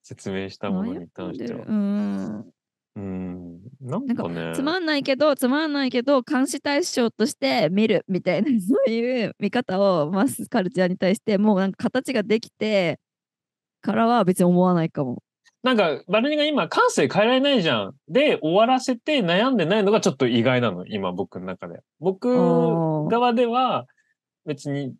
説明したものに対しては。うん。うん、なんかねか。つまんないけど、つまんないけど、監視対象として見るみたいな、[laughs] そういう見方をマスカルチャーに対して、もうなんか形ができてからは別に思わないかも。なんか、バルニが今、感性変えられないじゃん。で、終わらせて悩んでないのがちょっと意外なの、今、僕の中で。僕側では、別に、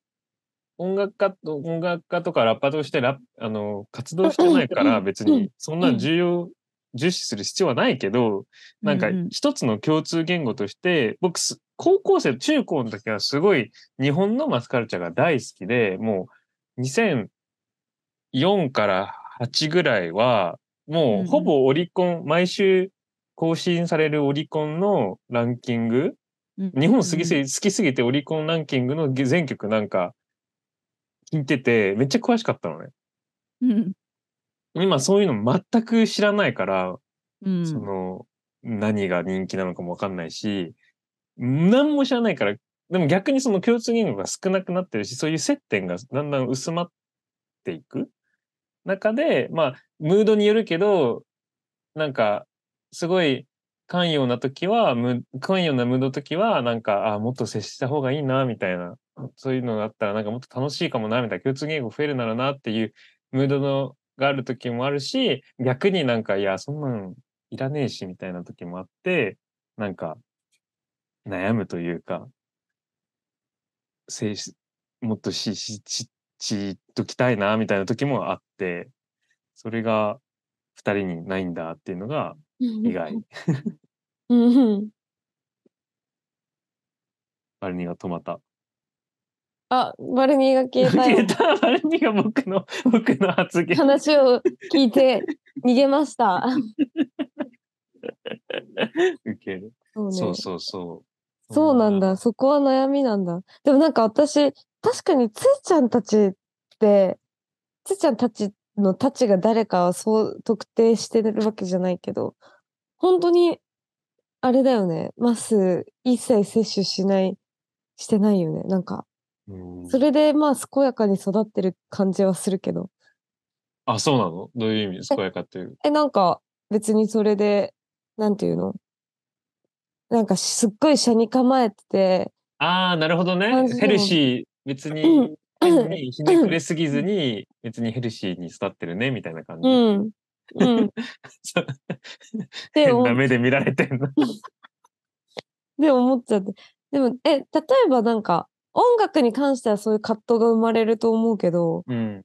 音楽家と、音楽家とかラッパーとしてラあの、活動してないから、別に、そんな重要、重視する必要はないけど、なんか、一つの共通言語として、僕、高校生、中高の時はすごい、日本のマスカルチャーが大好きで、もう、2004から8ぐらいは、もうほぼオリコン、うん、毎週更新されるオリコンのランキング、日本好きすぎ、好きすぎてオリコンランキングの全曲なんか聞いてて、めっちゃ詳しかったのね。うん、今そういうの全く知らないから、うん、その、何が人気なのかもわかんないし、何も知らないから、でも逆にその共通言語が少なくなってるし、そういう接点がだんだん薄まっていく。中で、まあ、ムードによるけど、なんか、すごい寛容な時は、寛容なムードの時は、なんか、あ、もっと接した方がいいな、みたいな、そういうのがあったら、なんかもっと楽しいかもな、みたいな、共通言語増えるならなっていうムードのがある時もあるし、逆になんか、いや、そんなんいらねえし、みたいな時もあって、なんか、悩むというか、もっとしし知っじっときたいなみたいな時もあってそれが2人にないんだっていうのが意外。バルニーが止まった。あ、バルニーが消えた。消えた。バルニーが僕の、僕の発言。話を聞いて逃げました。受 [laughs] ける。そう、ね,、そうそうそうなんだ。そこは悩みなんだ。でもなんか私、確かにつーちゃんたちって、つーちゃんたちのたちが誰かはそう特定してるわけじゃないけど、本当に、あれだよね。マス一切摂取しない、してないよね。なんか、それでまあ健やかに育ってる感じはするけど。あ、そうなのどういう意味健やかっていう。え、なんか別にそれで、なんていうのなんかすっごい車に構えてて。ああ、なるほどね。ヘルシー、別に、ひねくれすぎずに、別にヘルシーに育ってるね、みたいな感じ。うん。うん。変な目で見られてんの。で、思っちゃって。でも、え、例えばなんか、音楽に関してはそういう葛藤が生まれると思うけど、うん、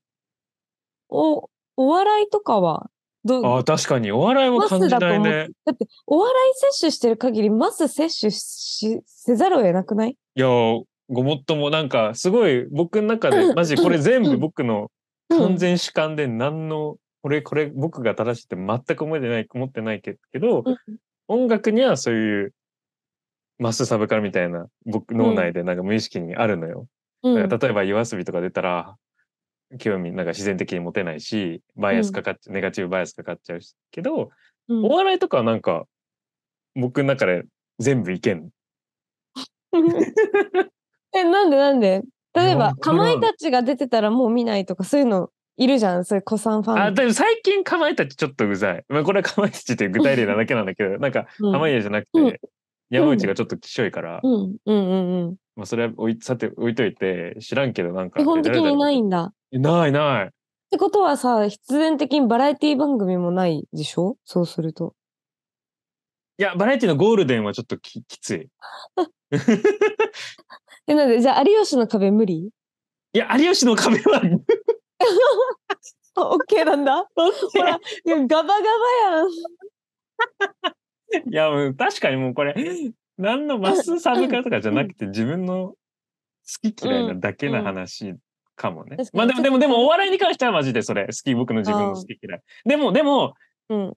おお笑いとかはどあ確かにお笑いも感じないねだってお笑い摂取してる限りマス摂取しせざるを得なくないいやごもっともなんかすごい僕の中でマジこれ全部僕の完全主観で何のこれこれ僕が正しいって全く思えてない思ってないけど音楽にはそういうマスサブカルみたいな僕脳内でなんか無意識にあるのよ。例えば夜遊びとか出たら興味なんか自然的に持てないしバイアスかかっ、うん、ネガティブバイアスかかっちゃうけど、うん、お笑いとかはなんか僕の中で全部いけん [laughs] えなんでなんで例えばかまいたちが出てたらもう見ないとかそういうのいるじゃんそういう子さんファンあでも最近かまいたちちょっとうざい、まあ、これはかまいたちって具体例なだけなんだけど [laughs] なんか濱家じゃなくて、うん、山内がちょっときしょいから、うん、うんうんうんまあそれは置いさて置いといて知らんけどなんか基本的にないんだないない。ってことはさ、必然的にバラエティ番組もないでしょそうすると。いや、バラエティのゴールデンはちょっとききつい。[laughs] え、なんで、じゃあ、有吉の壁無理いや、有吉の壁はオッケーなんだ。ほら、いやガバガバやん。いや、もう確かにもうこれ、何のマスサブカとかじゃなくて、自分の好き嫌いなだけの話かもね。まあでも、でも、でも、お笑いに関してはマジでそれ、好き、僕の自分の好き嫌い。でも、でも、うん、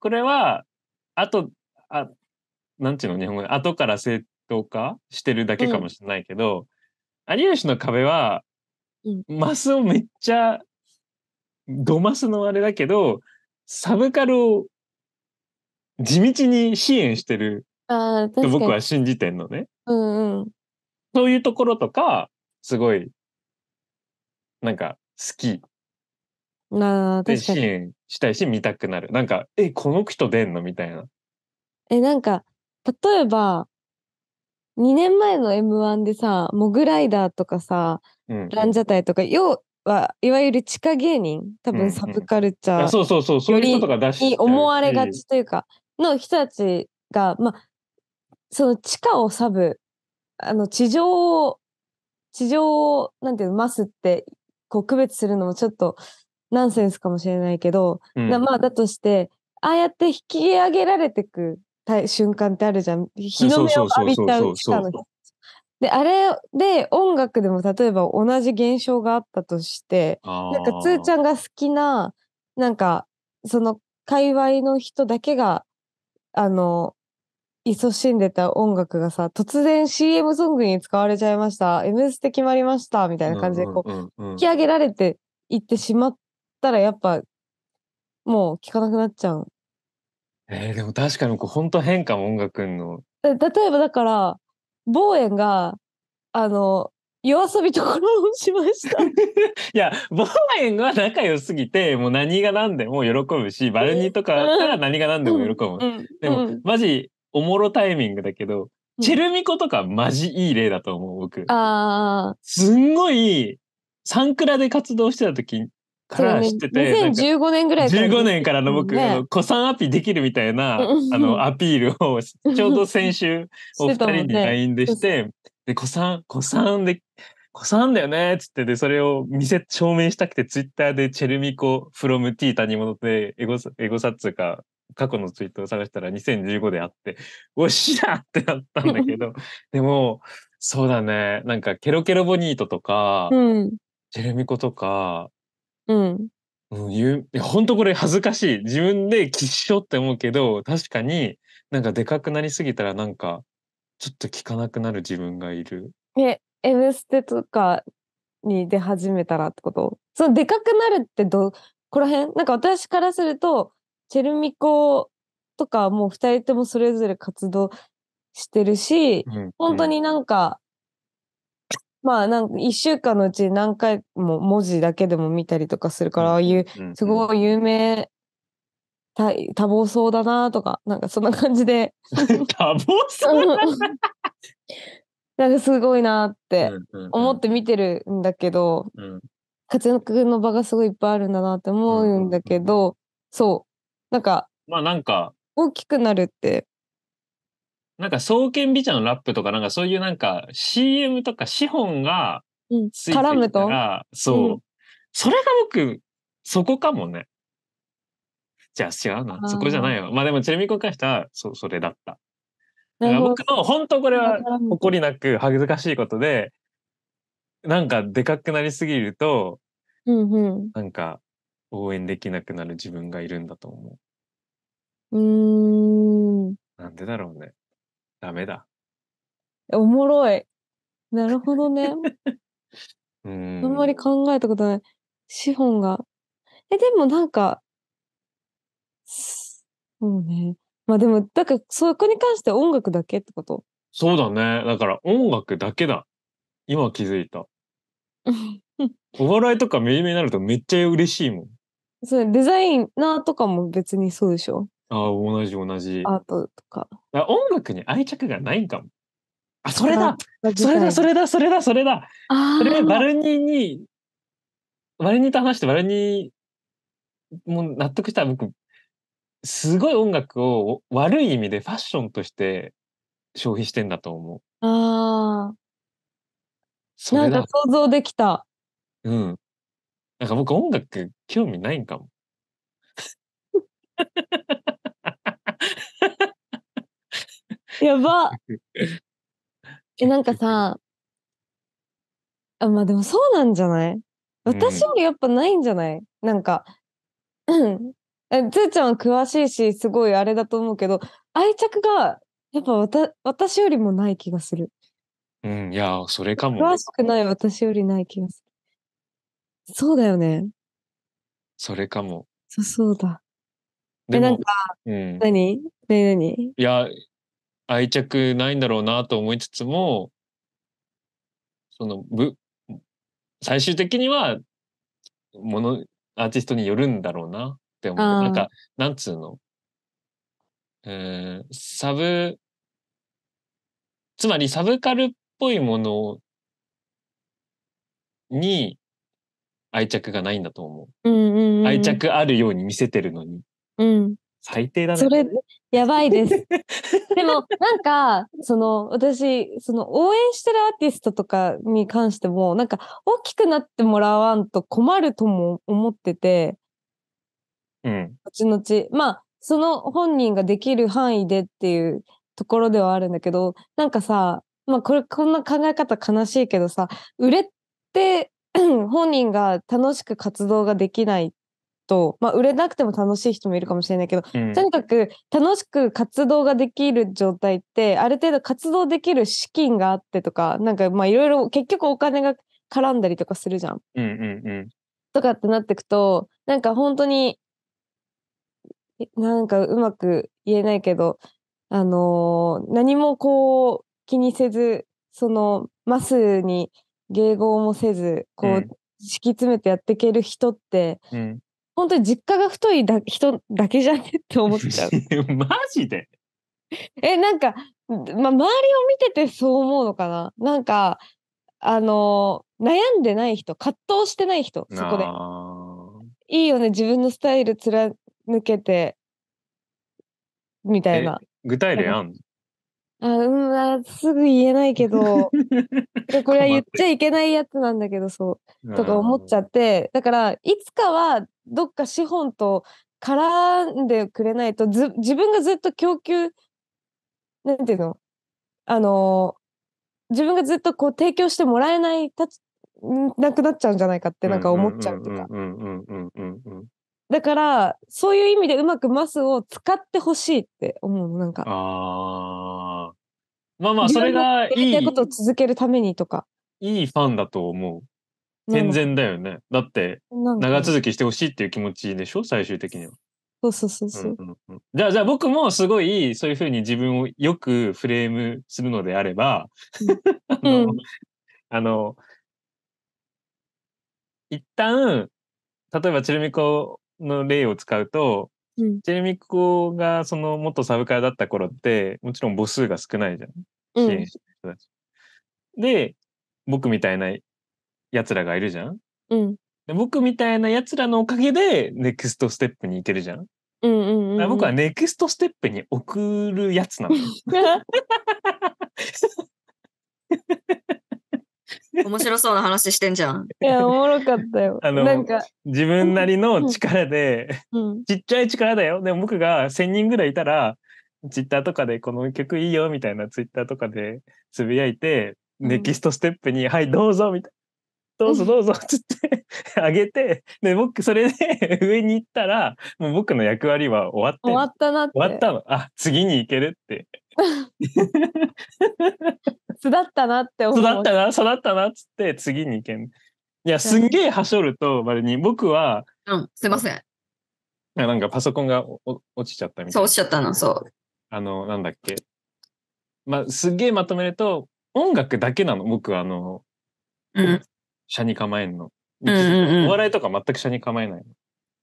これは、あと、あ、なんていうの、日本語で、後から正当化してるだけかもしれないけど、うん、有吉の壁は、マスをめっちゃ、ドマスのあれだけど、サブカルを地道に支援してると僕は信じてんのね。うんうん、そういうところとか、すごいなんか好きなあ確か支援したいし見たくなるなんかえこの人出んのみたいなえ、なんか、例えば、2年前の M1 でさ、モグライダーとかさ、うんランジャタイとか、要は、いわゆる地下芸人、多分サブカルチャーそうそうそうそういう人とか出しに思われがちというか、の人たちが、まあ、その地下をサブ、あの、地上を、地上を、なんていうの、マスってこう区別するのもちょっとナンセンスかもしれないけど、うん、まあだとしてああやって引き上げられてく瞬間ってあるじゃん日の目を浴びたのであれで音楽でも例えば同じ現象があったとしてなんかつーちゃんが好きななんかその界隈の人だけがあの勤しんでた音楽がさ、突然 CM ソングに使われちゃいました、M ステ決まりました、みたいな感じで、こう、うん引き上げられていってしまったら、やっぱ、もう聴かなくなっちゃう。えー、でも確かにこう、本当変かも、音楽の。例えばだから、ボーエンが、あの、夜遊びところをしました。[laughs] いや、ボーエンは仲良すぎて、もう何が何でも喜ぶし、バルニーとかだったら何が何でも喜ぶ。うんうん、でも、マジ、おもろタイミングだけど、チェルミコとかマジいい例だと思う、僕。ああ。すんごい、サンクラで活動してた時から知ってて。ね、2015年ぐらいから。15年からの僕、ね、あの、古参アピできるみたいな、あの、アピールを、[laughs] ちょうど先週、お二人に LINE でして、で、古参、古参で、古参だよねっつって、で、それを見せ、証明したくて、ツイッターでチェルミコ、フロムティータに戻って、エゴサ、エゴサっつうか、過去のツイートを探したら2015であって、おっしゃってなったんだけど、[laughs] でも、そうだね、なんかケロケロボニートとか、うん、ジェレミコとか、うん。うん、いや本当これ恥ずかしい。自分できっしょって思うけど、確かになんかでかくなりすぎたらなんか、ちょっと聞かなくなる自分がいる。え、M ステとかに出始めたらってことそのでかくなるってどこら辺なんか私からするとチェルミコとかもう2人ともそれぞれ活動してるし、うん、本当になんか、まあなんか1週間のうち何回も文字だけでも見たりとかするから、ああいうすごい有名多忙そうだなとか、なんかそんな感じで。[laughs] 多忙そうなんかすごいなって思って見てるんだけど、活躍の場がすごいいっぱいあるんだなって思うんだけど、そう、なんか、まあなんか、大きくなるって。なんか、双剣美茶のラップとか、なんかそういうなんか CM とか資本がついてら、うん、絡むとそう、うん、それが僕、そこかもね。じゃあ違うな。そこじゃないよ。まあでも、チェルミコにしたら、そ、それだった。僕の本当これは誇りなく恥ずかしいことで、なんかでかくなりすぎると、うんうん、なんか応援できなくなる自分がいるんだと思うーん。なんでだろうね。ダメだ。おもろい。なるほどね。[laughs] うあんまり考えたことない。資本が。え、でもなんか、そうね。まあでも、だから、そこに関しては音楽だけってことそうだね。だから音楽だけだ。今気づいた。[laughs] お笑いとかめいめいになるとめっちゃ嬉しいもん。そデザイナーとかも別にそうでしょああ、同じ同じ。アートとか。あ音楽に愛着がないんかも。あ、それだそれだそれだそれだそれだそれバルニーに、バルニーと話してバルニーも納得したら僕、すごい音楽を悪い意味でファッションとして消費してんだと思う。ああ。なんか想像できた。うん。なんか僕音楽興味ないんかも。やば。[laughs] え、なんかさ、あ、まあでもそうなんじゃない私よりやっぱないんじゃない、うん、なんか、うん。え、つーちゃんは詳しいし、すごいあれだと思うけど、愛着が、やっぱわた私よりもない気がする。うん、いや、それかも。詳しくない私よりない気がする。そうだよね。それかも。そうそうだ。でなんか、うん。何ね何いや、愛着ないんだろうなと思いつつも、その、ぶ、最終的には、もの、アーティストによるんだろうなって思う。なんか、なんつうの。えーサブ、つまりサブカルっぽいものに、愛着がないんだと思う。うんうんうん、愛着あるように見せてるのに。うん、最低だね。それ、やばいです。[laughs] でも、なんか、その、私、その、応援してるアーティストとかに関しても、なんか、大きくなってもらわんと困るとも思ってて、うん。後々、まあ、その本人ができる範囲でっていうところではあるんだけど、なんかさ、まあ、これ、こんな考え方悲しいけどさ、売れて [clears throat] 本人が楽しく活動ができないと、まあ、売れなくても楽しい人もいるかもしれないけど、うん、とにかく楽しく活動ができる状態ってある程度活動できる資金があってとかなんかまいろいろ結局お金が絡んだりとかするじゃん。うんうんうん、とかってなってくとなんか本当になんかうまく言えないけど、あのー、何もこう気にせずそのマスに迎合もせずこう、敷き詰めてやっていける人って、うん、本当に実家が太いだ人だけじゃねって思っちゃう。[laughs] マジでえなんか、ま、周りを見ててそう思うのかななんかあの悩んでない人葛藤してない人そこで。いいよね自分のスタイル貫けてみたいな。具体例あんのあうんあすぐ言えないけど [laughs] これは言っちゃいけないやつなんだけどそうとか思っちゃってだからいつかはどっか資本と絡んでくれないとず自分がずっと供給なんていうのあの自分がずっとこう提供してもらえないたなくなっちゃうんじゃないかってなんか思っちゃうとか。だからそういう意味でうまくマスを使ってほしいって思うなんか。あまあまあ、それがいい。やりたいことを続けるためにとか。いいファンだと思う。健全だよね。だって、長続きしてほしいっていう気持ちでしょ最終的には。そうそうそうそう。うんうん、じゃあ、じゃあ僕もすごい、そういうふうに自分をよくフレームするのであれば、あの、うん、あの、一旦、例えば、ちるみこの例を使うと、ジェレミコがその元サブカーだった頃ってもちろん母数が少ないじゃん。支援人たち。うん、で僕みたいなやつらがいるじゃん。うん、で僕みたいなやつらのおかげでネクストステップに行けるじゃん。ん、僕はネクストステップに送るやつなの。[laughs] 面白そうな話してんじゃん。いや、おもろかったよ。あの、なんか自分なりの力で、ちっちゃい力だよ。でも僕が1000人ぐらいいたら、ツイッターとかでこの曲いいよみたいなツイッターとかでつぶやいて、うん、ネキストステップに、はい、どうぞみたいな。どうぞどうぞっつってあげて、で、僕、それで [laughs] 上に行ったら、もう僕の役割は終わって。終わったなって。終わったの。あ、次に行けるって。育だったなって思う。だったな、育ったなっつって次に行けん。いや、すんげえはしょると、まれに僕は。うん、すいません。なんかパソコンが落ちちゃったみたいな。そう、落ちちゃったの、そう。あの、なんだっけ。まあ、すげえまとめると、音楽だけなの、僕は、あの、うん、車に構えんの。うんうんうん、お笑いとか全く車に構えない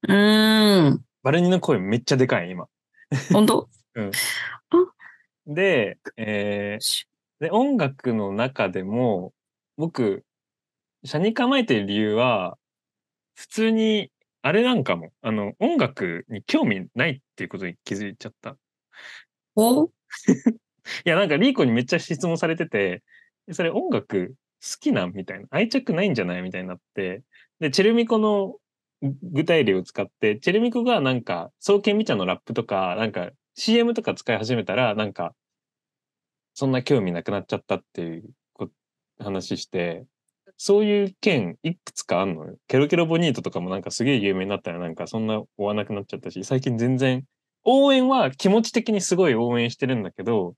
の。うん。バルニの声めっちゃでかい、今。本当 [laughs] うん。あ、で、えー、で音楽の中でも、僕、車に構えてる理由は、普通に、あれなんかも、あの、音楽に興味ないっていうことに気づいちゃった。お [laughs] いや、なんか、リーコにめっちゃ質問されてて、それ音楽好きなんみたいな。愛着ないんじゃないみたいになって。で、チェルミコの具体例を使って、チェルミコがなんか、双剣みちゃんのラップとか、なんか、CM とか使い始めたら、なんか、そんな興味なくなっちゃったっていう話して、そういう件いくつかあんのよ。ケロケロボニートとかもなんかすげえ有名になったらなんかそんな追わなくなっちゃったし、最近全然、応援は気持ち的にすごい応援してるんだけど、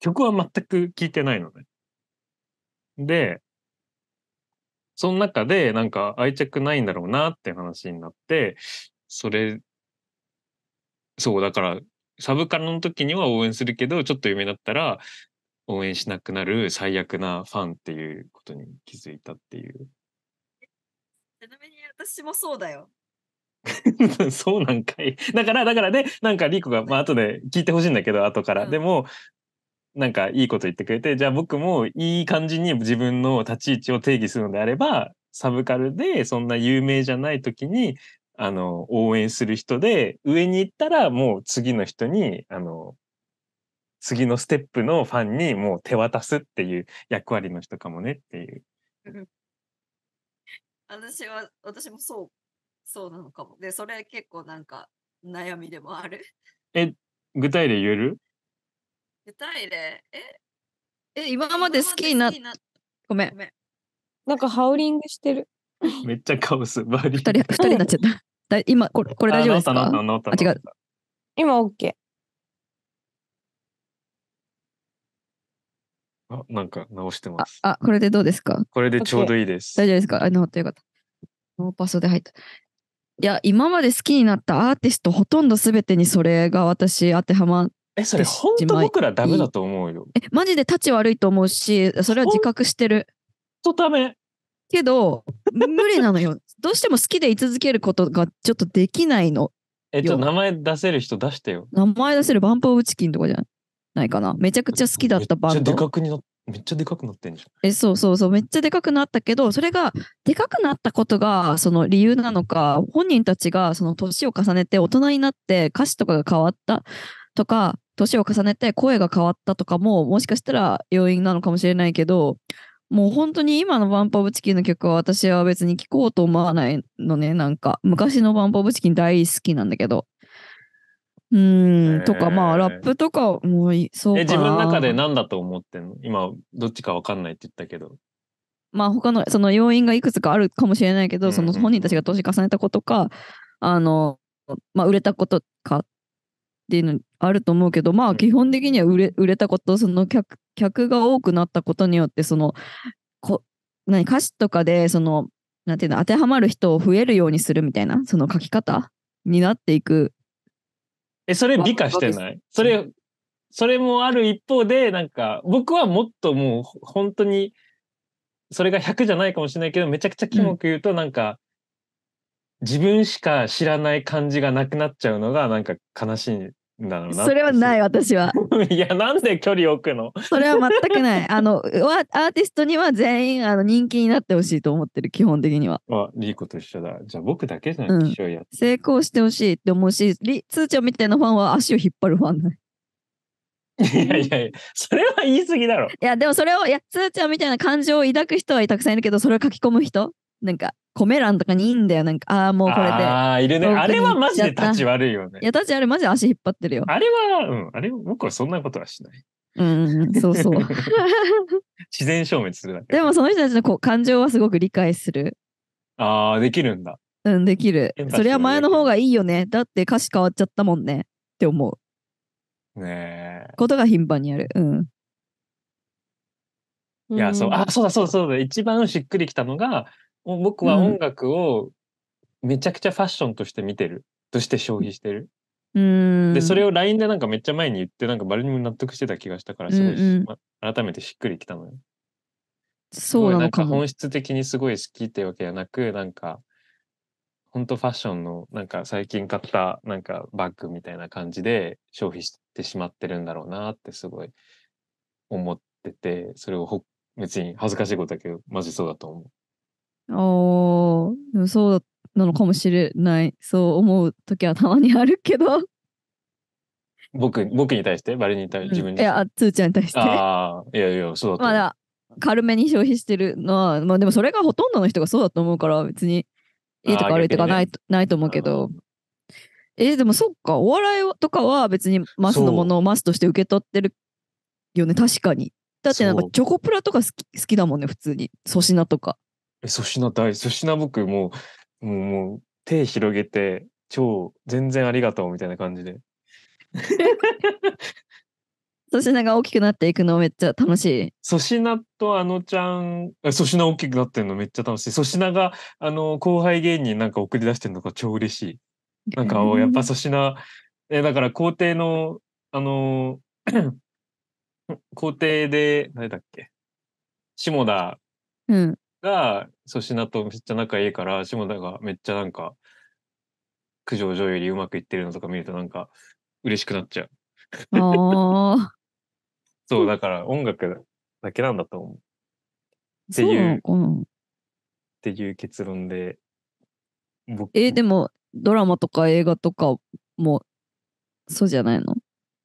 曲は全く聴いてないのね。で、その中でなんか愛着ないんだろうなって話になって、それ、そう、だからサブカルの時には応援するけど、ちょっと夢だったら応援しなくなる最悪なファンっていうことに気づいたっていう。ちなみに私もそうだよ。[laughs] そうなんかい。だから、だからね、なんかリコが、まあ後で聞いてほしいんだけど、後から。うん、でも、なんかいいこと言ってくれて、じゃあ僕もいい感じに自分の立ち位置を定義するのであれば、サブカルでそんな有名じゃない時にあの、応援する人で、上に行ったらもう次の人に、あの、次のステップのファンにもう手渡すっていう役割の人かもねっていう。私は、私もそう、そうなのかも。で、それ結構なんか悩みでもある。え、具体例言える具体例ええ、今まで好きになっごめん。なんかハウリングしてる。[laughs] めっちゃカオス。二人、二人になっちゃった。だ今これ、これ大丈夫ですかあ、あ、違う。今 OK。あ、なんか直してます。あ、あこれでどうですかこれでちょうどいいです。大丈夫ですかあ、ノートよかった。ノーパソで入った。いや、今まで好きになったアーティスト、ほとんど全てにそれが私当てはまえ、それ本当僕らダメだと思うよ。え、マジで立ち悪いと思うし、それは自覚してる。とダメ。けど、無理なのよ。[laughs] どうしても好きでい続けることがちょっとできないの。え、っと名前出せる人出してよ。名前出せるバンプオブチキンとかじゃないかな。めちゃくちゃ好きだったバンド。めっちゃでかくなめっちゃでかくなってんじゃん。え、そうそうそう。めっちゃでかくなったけど、それが、でかくなったことが、その理由なのか、本人たちが、その年を重ねて、大人になって、歌詞とかが変わったとか、年を重ねて声が変わったとかももしかしたら要因なのかもしれないけどもう本当に今のバンパブチキンの曲は私は別に聴こうと思わないのね。なんか、昔のバンパブチキン大好きなんだけど。うん、とか、まあ、ラップとかもそうかな。え、自分の中で何だと思ってんの今、どっちかわかんないって言ったけど。まあ、他の、その要因がいくつかあるかもしれないけど、うん、その本人たちが年重ねたことか、あの、まあ、売れたことかっていうのあると思うけど、まあ基本的には売れ売れたこと、その客客が多くなったことによって、そのこ何歌詞とかで、その、なんていうの、当てはまる人を増えるようにするみたいな、その書き方になっていく。え、それ美化してないそれ、それもある一方で、なんか、僕はもっともう本当に、それが100じゃないかもしれないけど、めちゃくちゃキモく言うと、なんか、うん自分しか知らない感じがなくなっちゃうのがなんか悲しいな。それはない、私は。[laughs] いや、なんで距離置くのそれは全くない。[laughs] あの、アーティストには全員あの人気になってほしいと思ってる、基本的には。あ、リーコと一緒だ。じゃあ僕だけじゃなうん、や成功してほしいって思うし、リツーちゃんみたいなファンは足を引っ張るファンだ。いやいやいや、それは言い過ぎだろ。いや、でもそれを、いや、つーちゃんみたいな感情を抱く人はたくさんいるけど、それを書き込む人なんかコメ欄とかにいいんだよ。なんか、ああ、もうこれで。ああ、いるね。あれはマジで立ち悪いよね。いや、立ち悪い。マジで足引っ張ってるよ。あれは、うん、あれ、僕はそんなことはしない。うん、そうそう。[laughs] [laughs] 自然消滅するだけ。でも、その人たちのこう感情はすごく理解する。ああ、できるんだ。うん、できる。そりゃ前の方がいいよね。だって歌詞変わっちゃったもんね。って思う。ねえ。ことが頻繁にある。うん。いや、そう、あ、そうだ、そうだ、そうだ。一番しっくりきたのが、僕は音楽をめちゃくちゃファッションとして見てる。として消費してる。でそれを LINE でなんかめっちゃ前に言ってなんか誰にも納得してた気がしたからすごい、うんうんま改めてしっくりきたのよ。そうなのかも。か本質的にすごい好きってわけじゃなくなんか本当ファッションのなんか最近買ったなんかバッグみたいな感じで消費してしまってるんだろうなってすごい思っててそれをほ別に恥ずかしいことだけどマジそうだと思う。ああ、でもそうなのかもしれない。そう思う時はたまにあるけど。僕、僕に対してバレに対して、自分に。いや、つーちゃんに対して。ああ、いやいや、そうだまだ、軽めに消費してるのは、まあでもそれがほとんどの人がそうだと思うから、別に、いいとか悪いとかない,、ないと思うけど。えー、でもそっか、お笑いとかは別にマスのものをマスとして受け取ってるよね、確かに。だってなんかチョコプラとか好き好きだもんね、普通に。粗品とか。え、粗品大、粗品僕もう、もう、もう手広げて、超、全然ありがとうみたいな感じで。粗品が大きくなっていくのめっちゃ楽しい。粗品とあのちゃん、粗品大きくなってんのめっちゃ楽しい。粗品があの後輩芸人なんか送り出してんのが超嬉しい。なんかやっぱ粗品、えだから校庭の、あの、校 [clears throat] 庭で、誰だっけ下田うん。が粗品とめっちゃ仲いいから下田がめっちゃなんか九条城よりうまくいってるのとか見るとなんか嬉しくなっちゃう。そうだから音楽だけなんだと思う。っていう。うっていう結論で。えでもドラマとか映画とかもそうじゃないの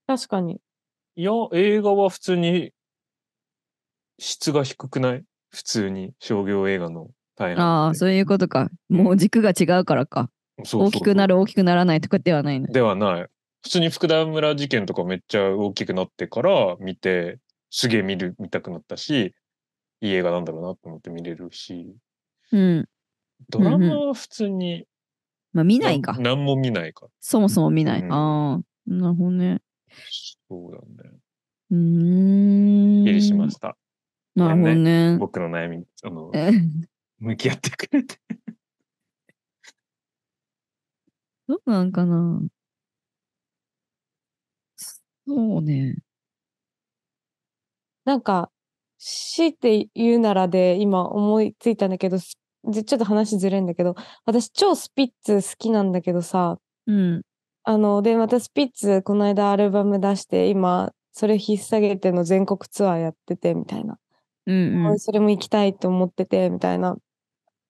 確かに。いや映画は普通に質が低くない普通に商業映画の大半ああ、そういうことか。もう軸が違うからか。そうそうそう大きくなる、大きくならないとかではないの。ではない。普通に福田村事件とかめっちゃ大きくなってから見て、すげえ見る、見たくなったし、いい映画なんだろうなと思って見れるし、うん。ドラマは普通にまあ見ないか。何も見ないかそもそも見ない。うんああ、なるほどね。そうだね。うん。びっくりしました。なるほどね。僕の悩みに、あの、向き合ってくれて。[laughs] どうなんかなそうね。なんか、死いて言うならで今思いついたんだけど、ちょっと話ずれんだけど、私超スピッツ好きなんだけどさ、うん。あの、で、またスピッツこの間アルバム出して、今、それ引っ提げての全国ツアーやっててみたいな。うんうん、それも行きたいと思っててみたいな。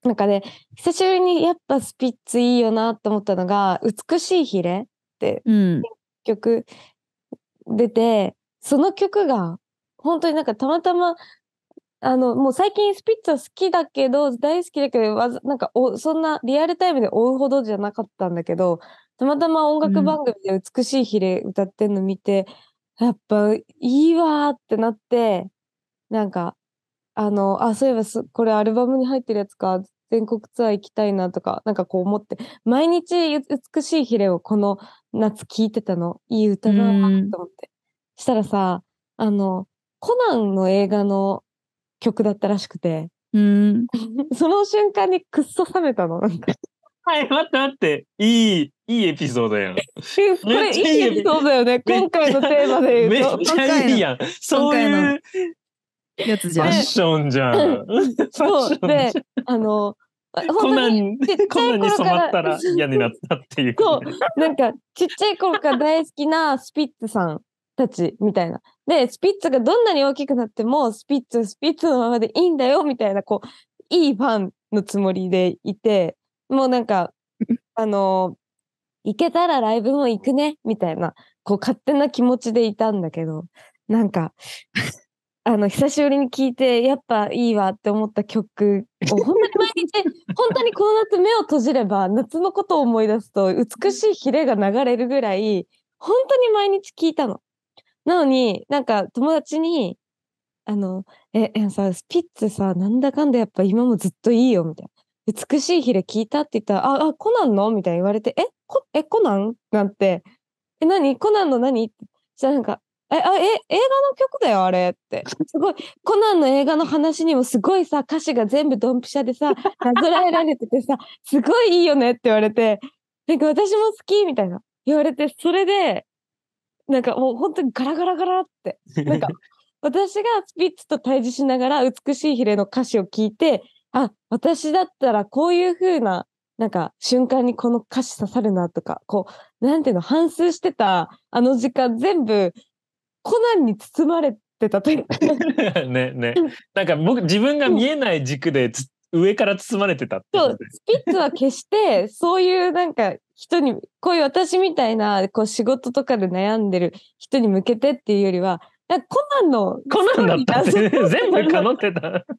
なんかね、久しぶりにやっぱスピッツいいよなと思ったのが、美しいヒレって、曲出て、うん、その曲が、本当になんかたまたま、あの、もう最近スピッツは好きだけど、大好きだけど、わなんかお、そんなリアルタイムで追うほどじゃなかったんだけど、たまたま音楽番組で美しいヒレ歌ってんの見て、うん、やっぱいいわってなって、なんかあの、あ、そういえばこれアルバムに入ってるやつか、全国ツアー行きたいなとか、なんかこう思って、毎日美しいヒレをこの夏聴いてたの。いい歌だなと思って。したらさ、あの、コナンの映画の曲だったらしくて、うん [laughs] その瞬間にくっそ冷めたの。なんかはい、待って待って。いい、いいエピソードやん。[laughs] これいいエピソードだよね。今回のテーマで言うと。めっちゃいいやん。そういう、やつじゃん。ファッションじゃん。[laughs] そうで、あの、こんなに、こんなに染まったら嫌になったっていう。そう、なんか、ちっちゃい頃から大好きなスピッツさんたちみたいな。で、スピッツがどんなに大きくなっても、スピッツ、スピッツのままでいいんだよ、みたいな、こう、いいファンのつもりでいて、もうなんか、[laughs] あの、行けたらライブも行くね、みたいな、こう、勝手な気持ちでいたんだけど、なんかあの久しぶりに聴いてやっぱいいわって思った曲を本当に毎日本当にこの夏目を閉じれば夏のことを思い出すと美しいヒレが流れるぐらい本当に毎日聴いたの。なのになんか友達に「あのええさスピッツさなんだかんだやっぱ今もずっといいよ」みたいな「美しいヒレ聴いた」って言ったら「ああコナンの?」みたいに言われて「えこえコナン?」なんて「え何コナンの何?」ってじゃなんかえ、あ、え、映画の曲だよ、あれって。すごい、コナンの映画の話にもすごいさ、歌詞が全部ドンピシャでさ、なぞらえられててさ、すごいいいよねって言われて、なんか私も好きみたいな言われて、それで、なんかもう本当にガラガラガラって、なんか、私がスピッツと対峙しながら美しいヒレの歌詞を聞いて、あ、私だったらこういう風な、なんか瞬間にこの歌詞刺さるなとか、こう、なんていうの、反芻してたあの時間全部コナンに包まれてたという [laughs] ねねなんか僕自分が見えない軸でつ、うん、上から包まれてたってそうスピッツは決してそういうなんか人にこういう私みたいなこう仕事とかで悩んでる人に向けてっていうよりはコナンのコナンだったって、ね、全部かのってた [laughs]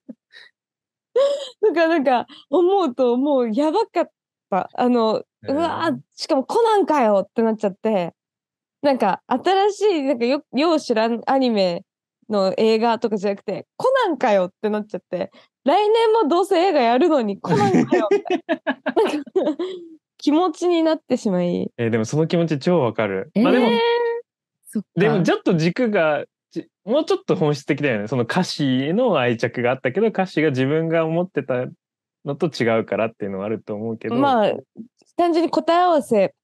なんかなんか思うともうやばかったあの、うわしかもコナンかよってなっちゃってなんか新しいなんかよよう知らんアニメの映画とかじゃなくてコナンかよってなっちゃって来年もどうせ映画やるのにコナンかよって [laughs] なんか気持ちになってしまい、えー、でもその気持ち超わかる、えー、まあでもでもちょっと軸がもうちょっと本質的だよねその歌詞の愛着があったけど歌詞が自分が思ってたのと違うからっていうのはあると思うけどまあ単純に答え合わせ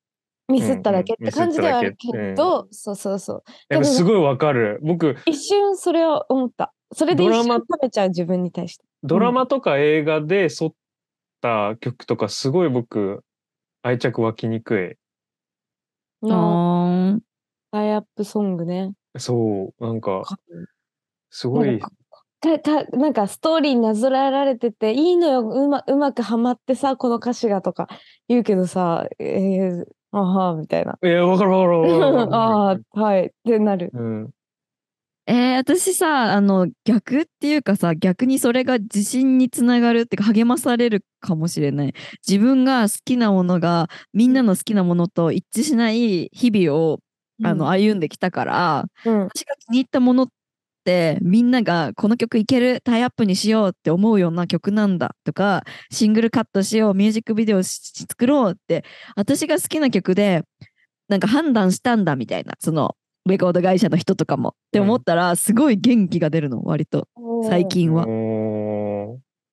ミスっただけって感じではあるけど、うんうん、そうそうそうすごいわかる僕一瞬それを思ったそれで一瞬食べちゃう自分に対してドラマとか映画で沿った曲とかすごい僕愛着湧きにくいあタイアップソングねそうなんかすごいたなんかストーリーになぞられてていいのようまうまくはまってさこの歌詞がとか言うけどさ、えー、あみたいな。えー、わかるわかるわかる。[laughs] ああ、はい。ってなる。うん、えー、私さ、あの、逆っていうかさ、逆にそれが自信につながるっていうか、励まされるかもしれない。自分が好きなものが、みんなの好きなものと一致しない日々を、あの、歩んできたから、うん、私が気に入ったものっってみんながこの曲いけるタイアップにしようって思うような曲なんだとかシングルカットしようミュージックビデオ作ろうって私が好きな曲でなんか判断したんだみたいなそのレコード会社の人とかもって思ったらすごい元気が出るの割と最近は。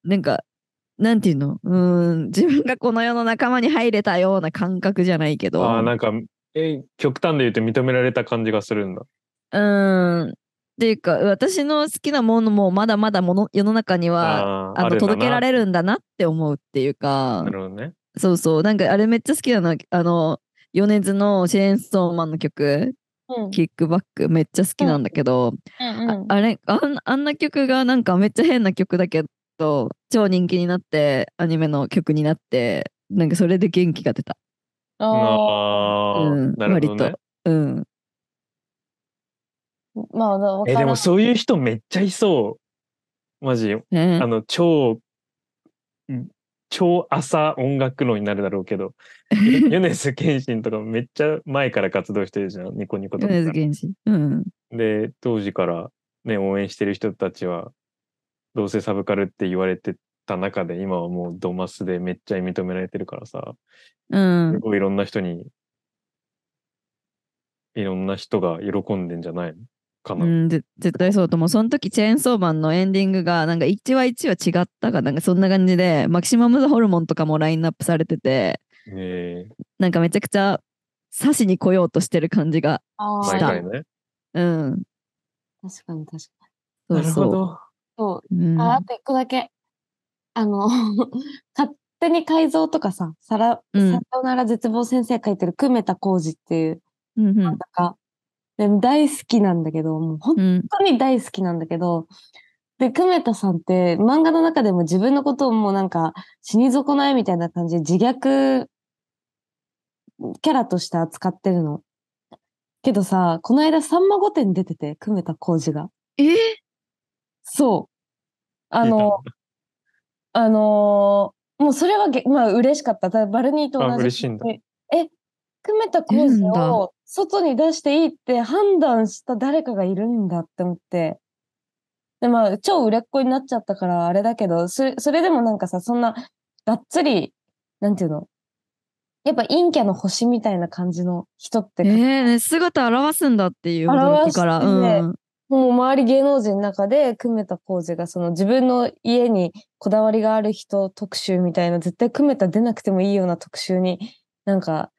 なんかなんていうのうん自分がこの世の仲間に入れたような感覚じゃないけどあなんかえ極端で言うと認められた感じがするんだうんっていうか私の好きなものもまだまだもの世の中にはあの届けられるんだなって思うっていうかなるほどねそうそうなんかあれめっちゃ好きなのあの米津のシェーンソーマンの曲、うん、キックバックめっちゃ好きなんだけど、うんうんうん、ああれあんな曲がなんかめっちゃ変な曲だけど超人気になってアニメの曲になってなんかそれで元気が出たあ、うん、なるほど、ね、割と、うん、まあ、え、でもそういう人めっちゃいそう。マジ。うん、あの、超、超朝音楽論になるだろうけど、米津シンとかめっちゃ前から活動してるじゃん、ニコニコとか。米津玄師。うん。で、当時からね、応援してる人たちは、どうせサブカルって言われてた中で、今はもうドマスでめっちゃ認められてるからさ、うん。すごいいろんな人に、いろんな人が喜んでんじゃないのかな。うん、絶対そうと思う。その時、チェーンソーマンのエンディングが、なんか1話1話違ったかなんかそんな感じで、マキシマム・ザ・ホルモンとかもラインナップされてて、なんかめちゃくちゃ刺しに来ようとしてる感じがした。ね、うん。確かに確かに。そうそう。なるほど。そう。うん、ああと一個だけ。あの [laughs] 勝手に改造とかさ、さら、さよなら絶望先生書いてるめたこうじっていう、うん、なんか、大好きなんだけど、もう本当に大好きなんだけど、うん、で、久米田さんって漫画の中でも自分のことをもうなんか死に損ないみたいな感じで自虐キャラとして扱ってるの。けどさ、この間さんま御殿出てて、久米田浩二が。えそう。あの、あのー、もうそれはげ、まあ嬉しかった。バルニーと同じ。嬉しいんだ。え、久米田浩二を外に出していいって判断した誰かがいるんだって思って。で、まあ、超売れっ子になっちゃったからあれだけど、それ、それでもなんかさ、そんな、がっつり、なんていうのやっぱ陰キャの星みたいな感じの人って。ええー、姿表すんだっていう驚きから。ね、うん、もう周り芸能人の中で、めた田浩二がその自分の家にこだわりがある人特集みたいな、絶対組めた出なくてもいいような特集になんか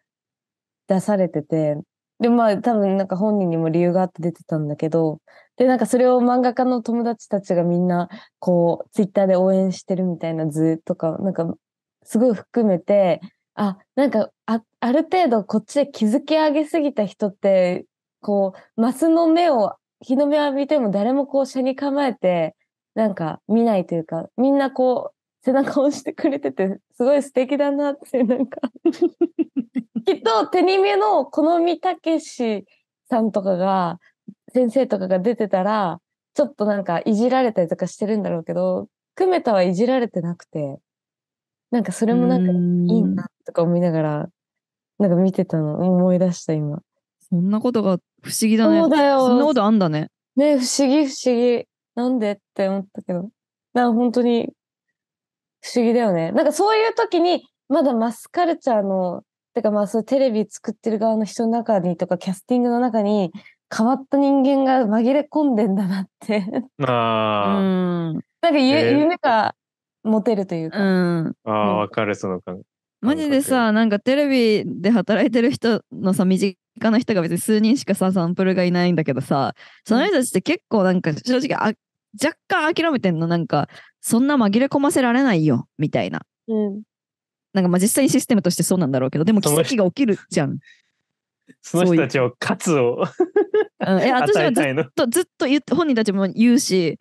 出されてて、で、まあ多分なんか本人にも理由があって出てたんだけど、で、なんかそれを漫画家の友達たちがみんな、こう、ツイッターで応援してるみたいな図とか、なんか、すごい含めて、あ、なんか、あ、ある程度こっちで築き上げすぎた人って、こう、マスの目を、日の目を浴びても誰もこう、車に構えて、なんか見ないというか、みんなこう背中を押してくれてて、すごい素敵だなって、なんか [laughs] きっと手に目の好みたけしさんとかが、先生とかが出てたら、ちょっとなんかいじられたりとかしてるんだろうけど、くめたはいじられてなくて、なんかそれもなんかいいなとか思いながら、なんか見てたの思い出した今。そんなことが不思議だね。そうだよ。そんなことあんだね。ね不思議不思議。なんでって思ったけど。なんか本当に不思議だよね。なんかそういう時に、まだマスカルチャーの、てかまあそうテレビ作ってる側の人の中にとか、キャスティングの中に、変わった人間が紛れ込んでんだなってああ。なんかゆ、えー、夢が持てるというか。うん。ああ、わかる、その感じ。マジでさ、なんかテレビで働いてる人のさ、身近な人が別に数人しかさ、サンプルがいないんだけどさ、その人たちって結構なんか正直あ若干諦めてんの、なんか、そんな紛れ込ませられないよ、みたいな。うん。なんかまあ実際にシステムとしてそうなんだろうけど、でも奇跡が起きるじゃん。その人たちを喝をうん、え、[laughs] 私はずっと、ずっと言って、本人たちも言うし、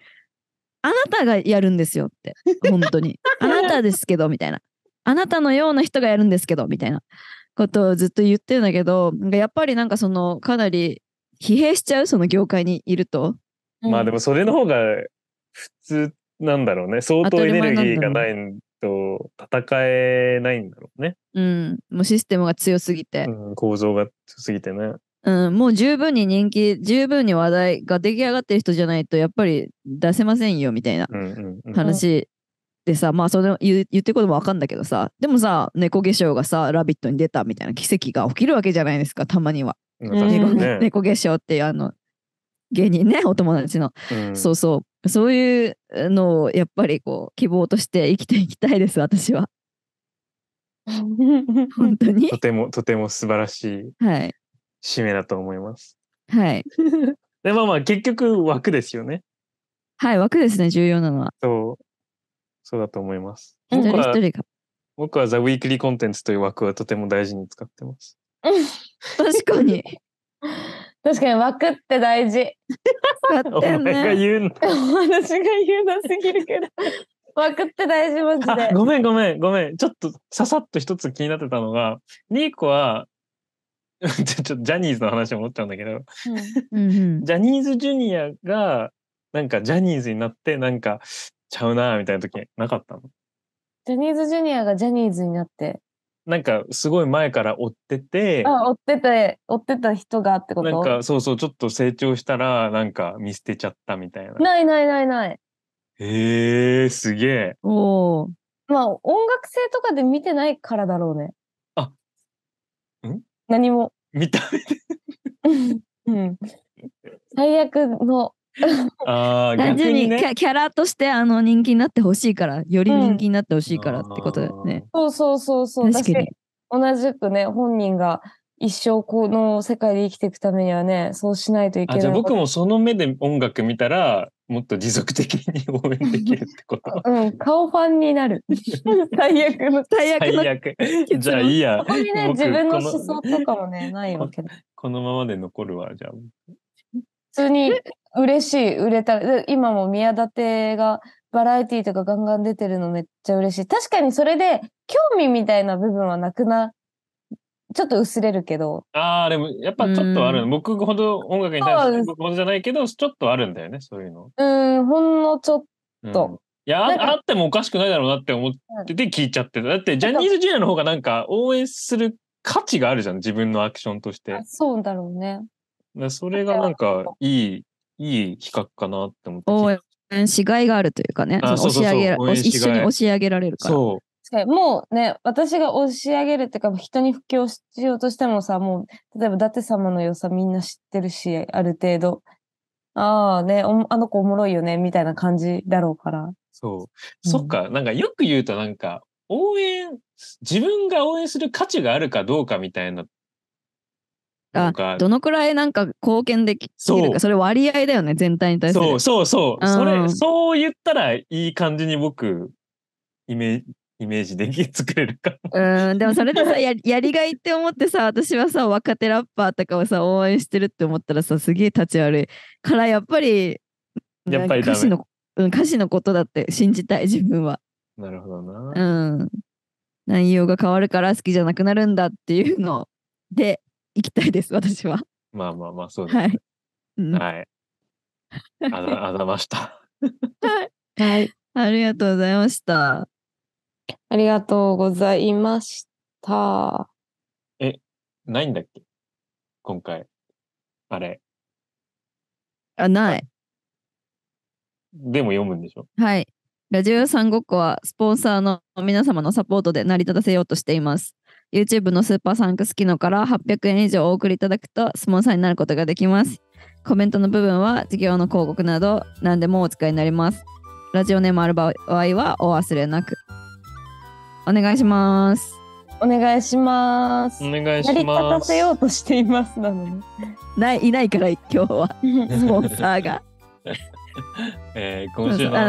あなたがやるんですよって、本当に。[laughs] あなたですけど、みたいな。あなたのような人がやるんですけど、みたいなことをずっと言ってるんだけど、やっぱりなんかその、かなり疲弊しちゃう、その業界にいると。まあでもそれの方が普通なんだろうね相当エネルギーがないと戦えないんだろうね。うん、もうシステムが強すぎて、うん、構造が強すぎてね。うん、もう十分に人気十分に話題が出来上がってる人じゃないとやっぱり出せませんよみたいな話でさ、まあその言言ってることも分かんだけどさでもさ猫化粧がさ「ラビット!」に出たみたいな奇跡が起きるわけじゃないですかたまには。うん、猫化粧っていうあの芸人ね [laughs] お友達の、うん、そうそうそういうのをやっぱりこう希望として生きていきたいです私は [laughs] 本当にとてもとても素晴らしい、はい、使命だと思いますはい [laughs] でまあまあ結局枠ですよねはい枠ですね重要なのはそうそうだと思います一人一人が僕はザ・ウィークリーコンテンツという枠はとても大事に使ってます確かに確かに枠って大事。俺が言うの。私が言うなすぎるけど。枠って大事マジで。ごめんごめんごめん。ちょっとささっと一つ気になってたのが、ニーコは、ちょっとジャニーズの話思っちゃうんだけど、うん、ジャニーズジュニアが、なんかジャニーズになってなんかちゃうなみたいな時なかったのジャニーズジュニアがジャニーズになってなんかすごい前から追っててあ追ってて追ってた人がってことなんかそうそうちょっと成長したらなんか見捨てちゃったみたいなないないないないへえー、すげえおおまあ音楽性とかで見てないからだろうねあん何も見た目で [laughs] うん最悪の [laughs] ああ、単純にね、キャキャラとしてあの人気になってほしいから、より人気になってほしいからってことだよね。うん、そうそうそうそう。確かに。同じくね、本人が一生この世界で生きていくためにはね、そうしないといけない。じゃあ僕もその目で音楽見たら、もっと持続的に応援できるってこと。[laughs] うん、顔ファンになる。[laughs] 最悪の、最悪の。最悪。じゃあいいや。ここにね、自分の思想とかもね、ないわけこのままで残るわ、じゃあ。普通に嬉しい、売れたら。今も宮舘がバラエティーとかガンガン出てるのめっちゃ嬉しい。確かにそれで興味みたいな部分はなくな、ちょっと薄れるけど。ああ、でもやっぱちょっとある、うん、僕ほど音楽に対して僕ほどじゃないけど、ちょっとあるんだよね、そういうの。うん、ほんのちょっと。うん、いやあってもおかしくないだろうなって思ってて聞いちゃってた。だってジャニーズジュニアの方がなんか応援する価値があるじゃん、自分のアクションとして。そうだろうね。それがなんかいいいい企画かなって思って。応援しがいがあるというかね、そう押し上げそう一緒に押し上げられるから。もうね、私が押し上げるっていうか、人に布教しようとしてもさ、もう、例えば、伊達様の良さみんな知ってるし、ある程度、ああね、あの子おもろいよね、みたいな感じだろうから。そう。そっか、なんかよく言うとなんか、応援、自分が応援する価値があるかどうかみたいなあどのくらいなんか貢献できるかそれ割合だよね全体に対するそうそうそうそれそう言ったらいい感じに僕イメイメージでき作れるかうんでもそれでさややりがいって思ってさ私はさ若手ラッパーとかをさ応援してるって思ったらさすげえ立ち悪いからやっぱりやっぱり歌詞の、うん、歌詞のことだって信じたい自分はなるほどなうん内容が変わるから好きじゃなくなるんだっていうので行きたいです、私は。まあまあまあ、そうです、ね。はい。うん、はい。あざ、[laughs] あざました。はい。はい。ありがとうございました。ありがとうございました。え、ないんだっけ今回。あれ。あ、ない。でも読むんでしょはい。ラジオさんごっこはスポンサーの皆様のサポートで成り立たせようとしています。YouTube のスーパーサンクス機能から800円以上お送りいただくとスポンサーになることができます。コメントの部分は事業の広告など何でもお使いになります。ラジオネームある場合はお忘れなく。お願いします。お願いします。お願いします。成り立たせようとしていますなのに。ない、いないから今日は、[laughs] スポンサーが。[laughs] えー、今週の。は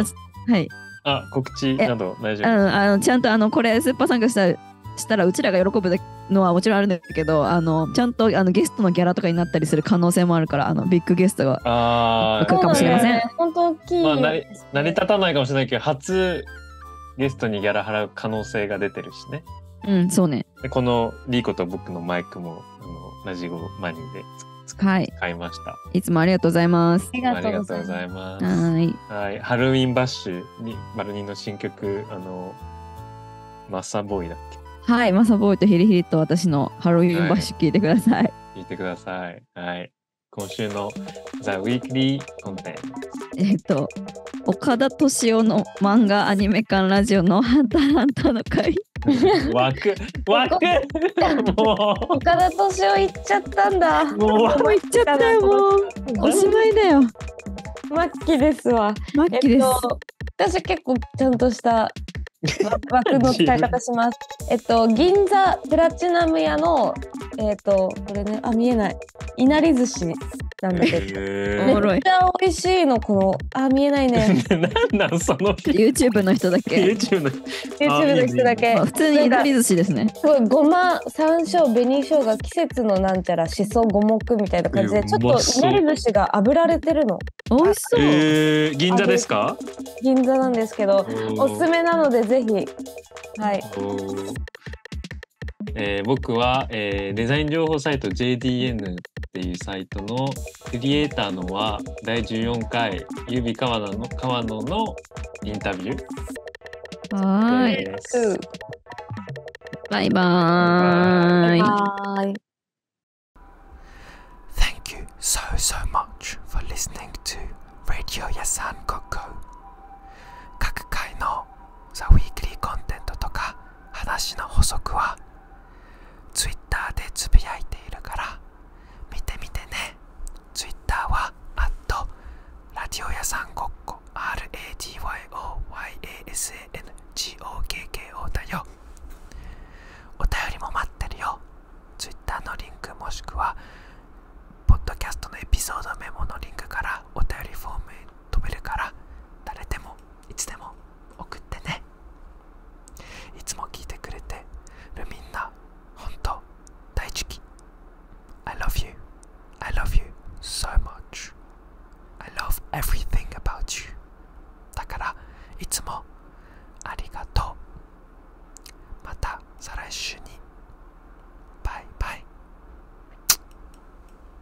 い。あ、告知など大丈夫あのちゃんとあのこれスーパーサンクスしたしたらうちらが喜ぶのはもちろんあるんだけどあのちゃんとあのゲストのギャラとかになったりする可能性もあるからあのビッグゲストがあ来るかもしれません。本当大きい、まあ、成り立たないかもしれないけど初ゲストにギャラ払う可能性が出てるしね。うんそうね。でこのリーコと僕のマイクもあのラジオマニーではい、買いました。いつもありがとうございます。ありがとうございます。はいはいハロウィンバッシュにバルニの新曲あのマッサーボーイだっけはい、マサボーイとヒリヒリと私のハロウィンバッシュ聞いてください。はい、聞いてください。はい。今週のザ・ウィークリーコンテンツ。えっと、岡田敏夫の漫画アニメ館ラジオのハンターハンターの回。[laughs] 枠枠もう [laughs] 岡田敏夫行っちゃったんだ。もう行っちゃったよ、もう。おしまいだよ。末期ですわ。末期です。えっと、私結構ちゃんとした枠の使い方します。えっと銀座プラチナム屋のえっとこれねあ見えないいなり寿司なんだけど、えー、めっちゃ美味しいのこのあ見えないね [laughs] なんなんその YouTube の人だけ YouTube の人だけ、普通にいなり寿司ですねすごいごま山椒紅生姜季節のなんちゃらしそ五目みたいな感じでちょっといなり寿司が炙られてるの美味しそう、えー、銀座ですか銀座なんですけどおすすめなのでぜひはいえー、僕は、えー、デザイン情報サイト JDN っていうサイトのクリエイターのは第14回ゆび川野の川野のインタビュー。はい。バイバイ。バイバイ。Thank you so so much for listening to Radio Yasan Coco 各回の The Weekly コンテンツとか話の補足は Twitter でつぶやいているから見てみてね Twitter は「ラジオ屋さんごっこ RADYOYASANGOKKO だよ」お便りも待ってるよ Twitter のリンクもしくはポッドキャストのエピソードメモのリンクからお便りフォームへ飛べるから誰でもいつでも送ってねいつも聞いてくれてるみんな本当大好き I love you I love you so much. I love everything about you. だからいつもありがとう。また再来週に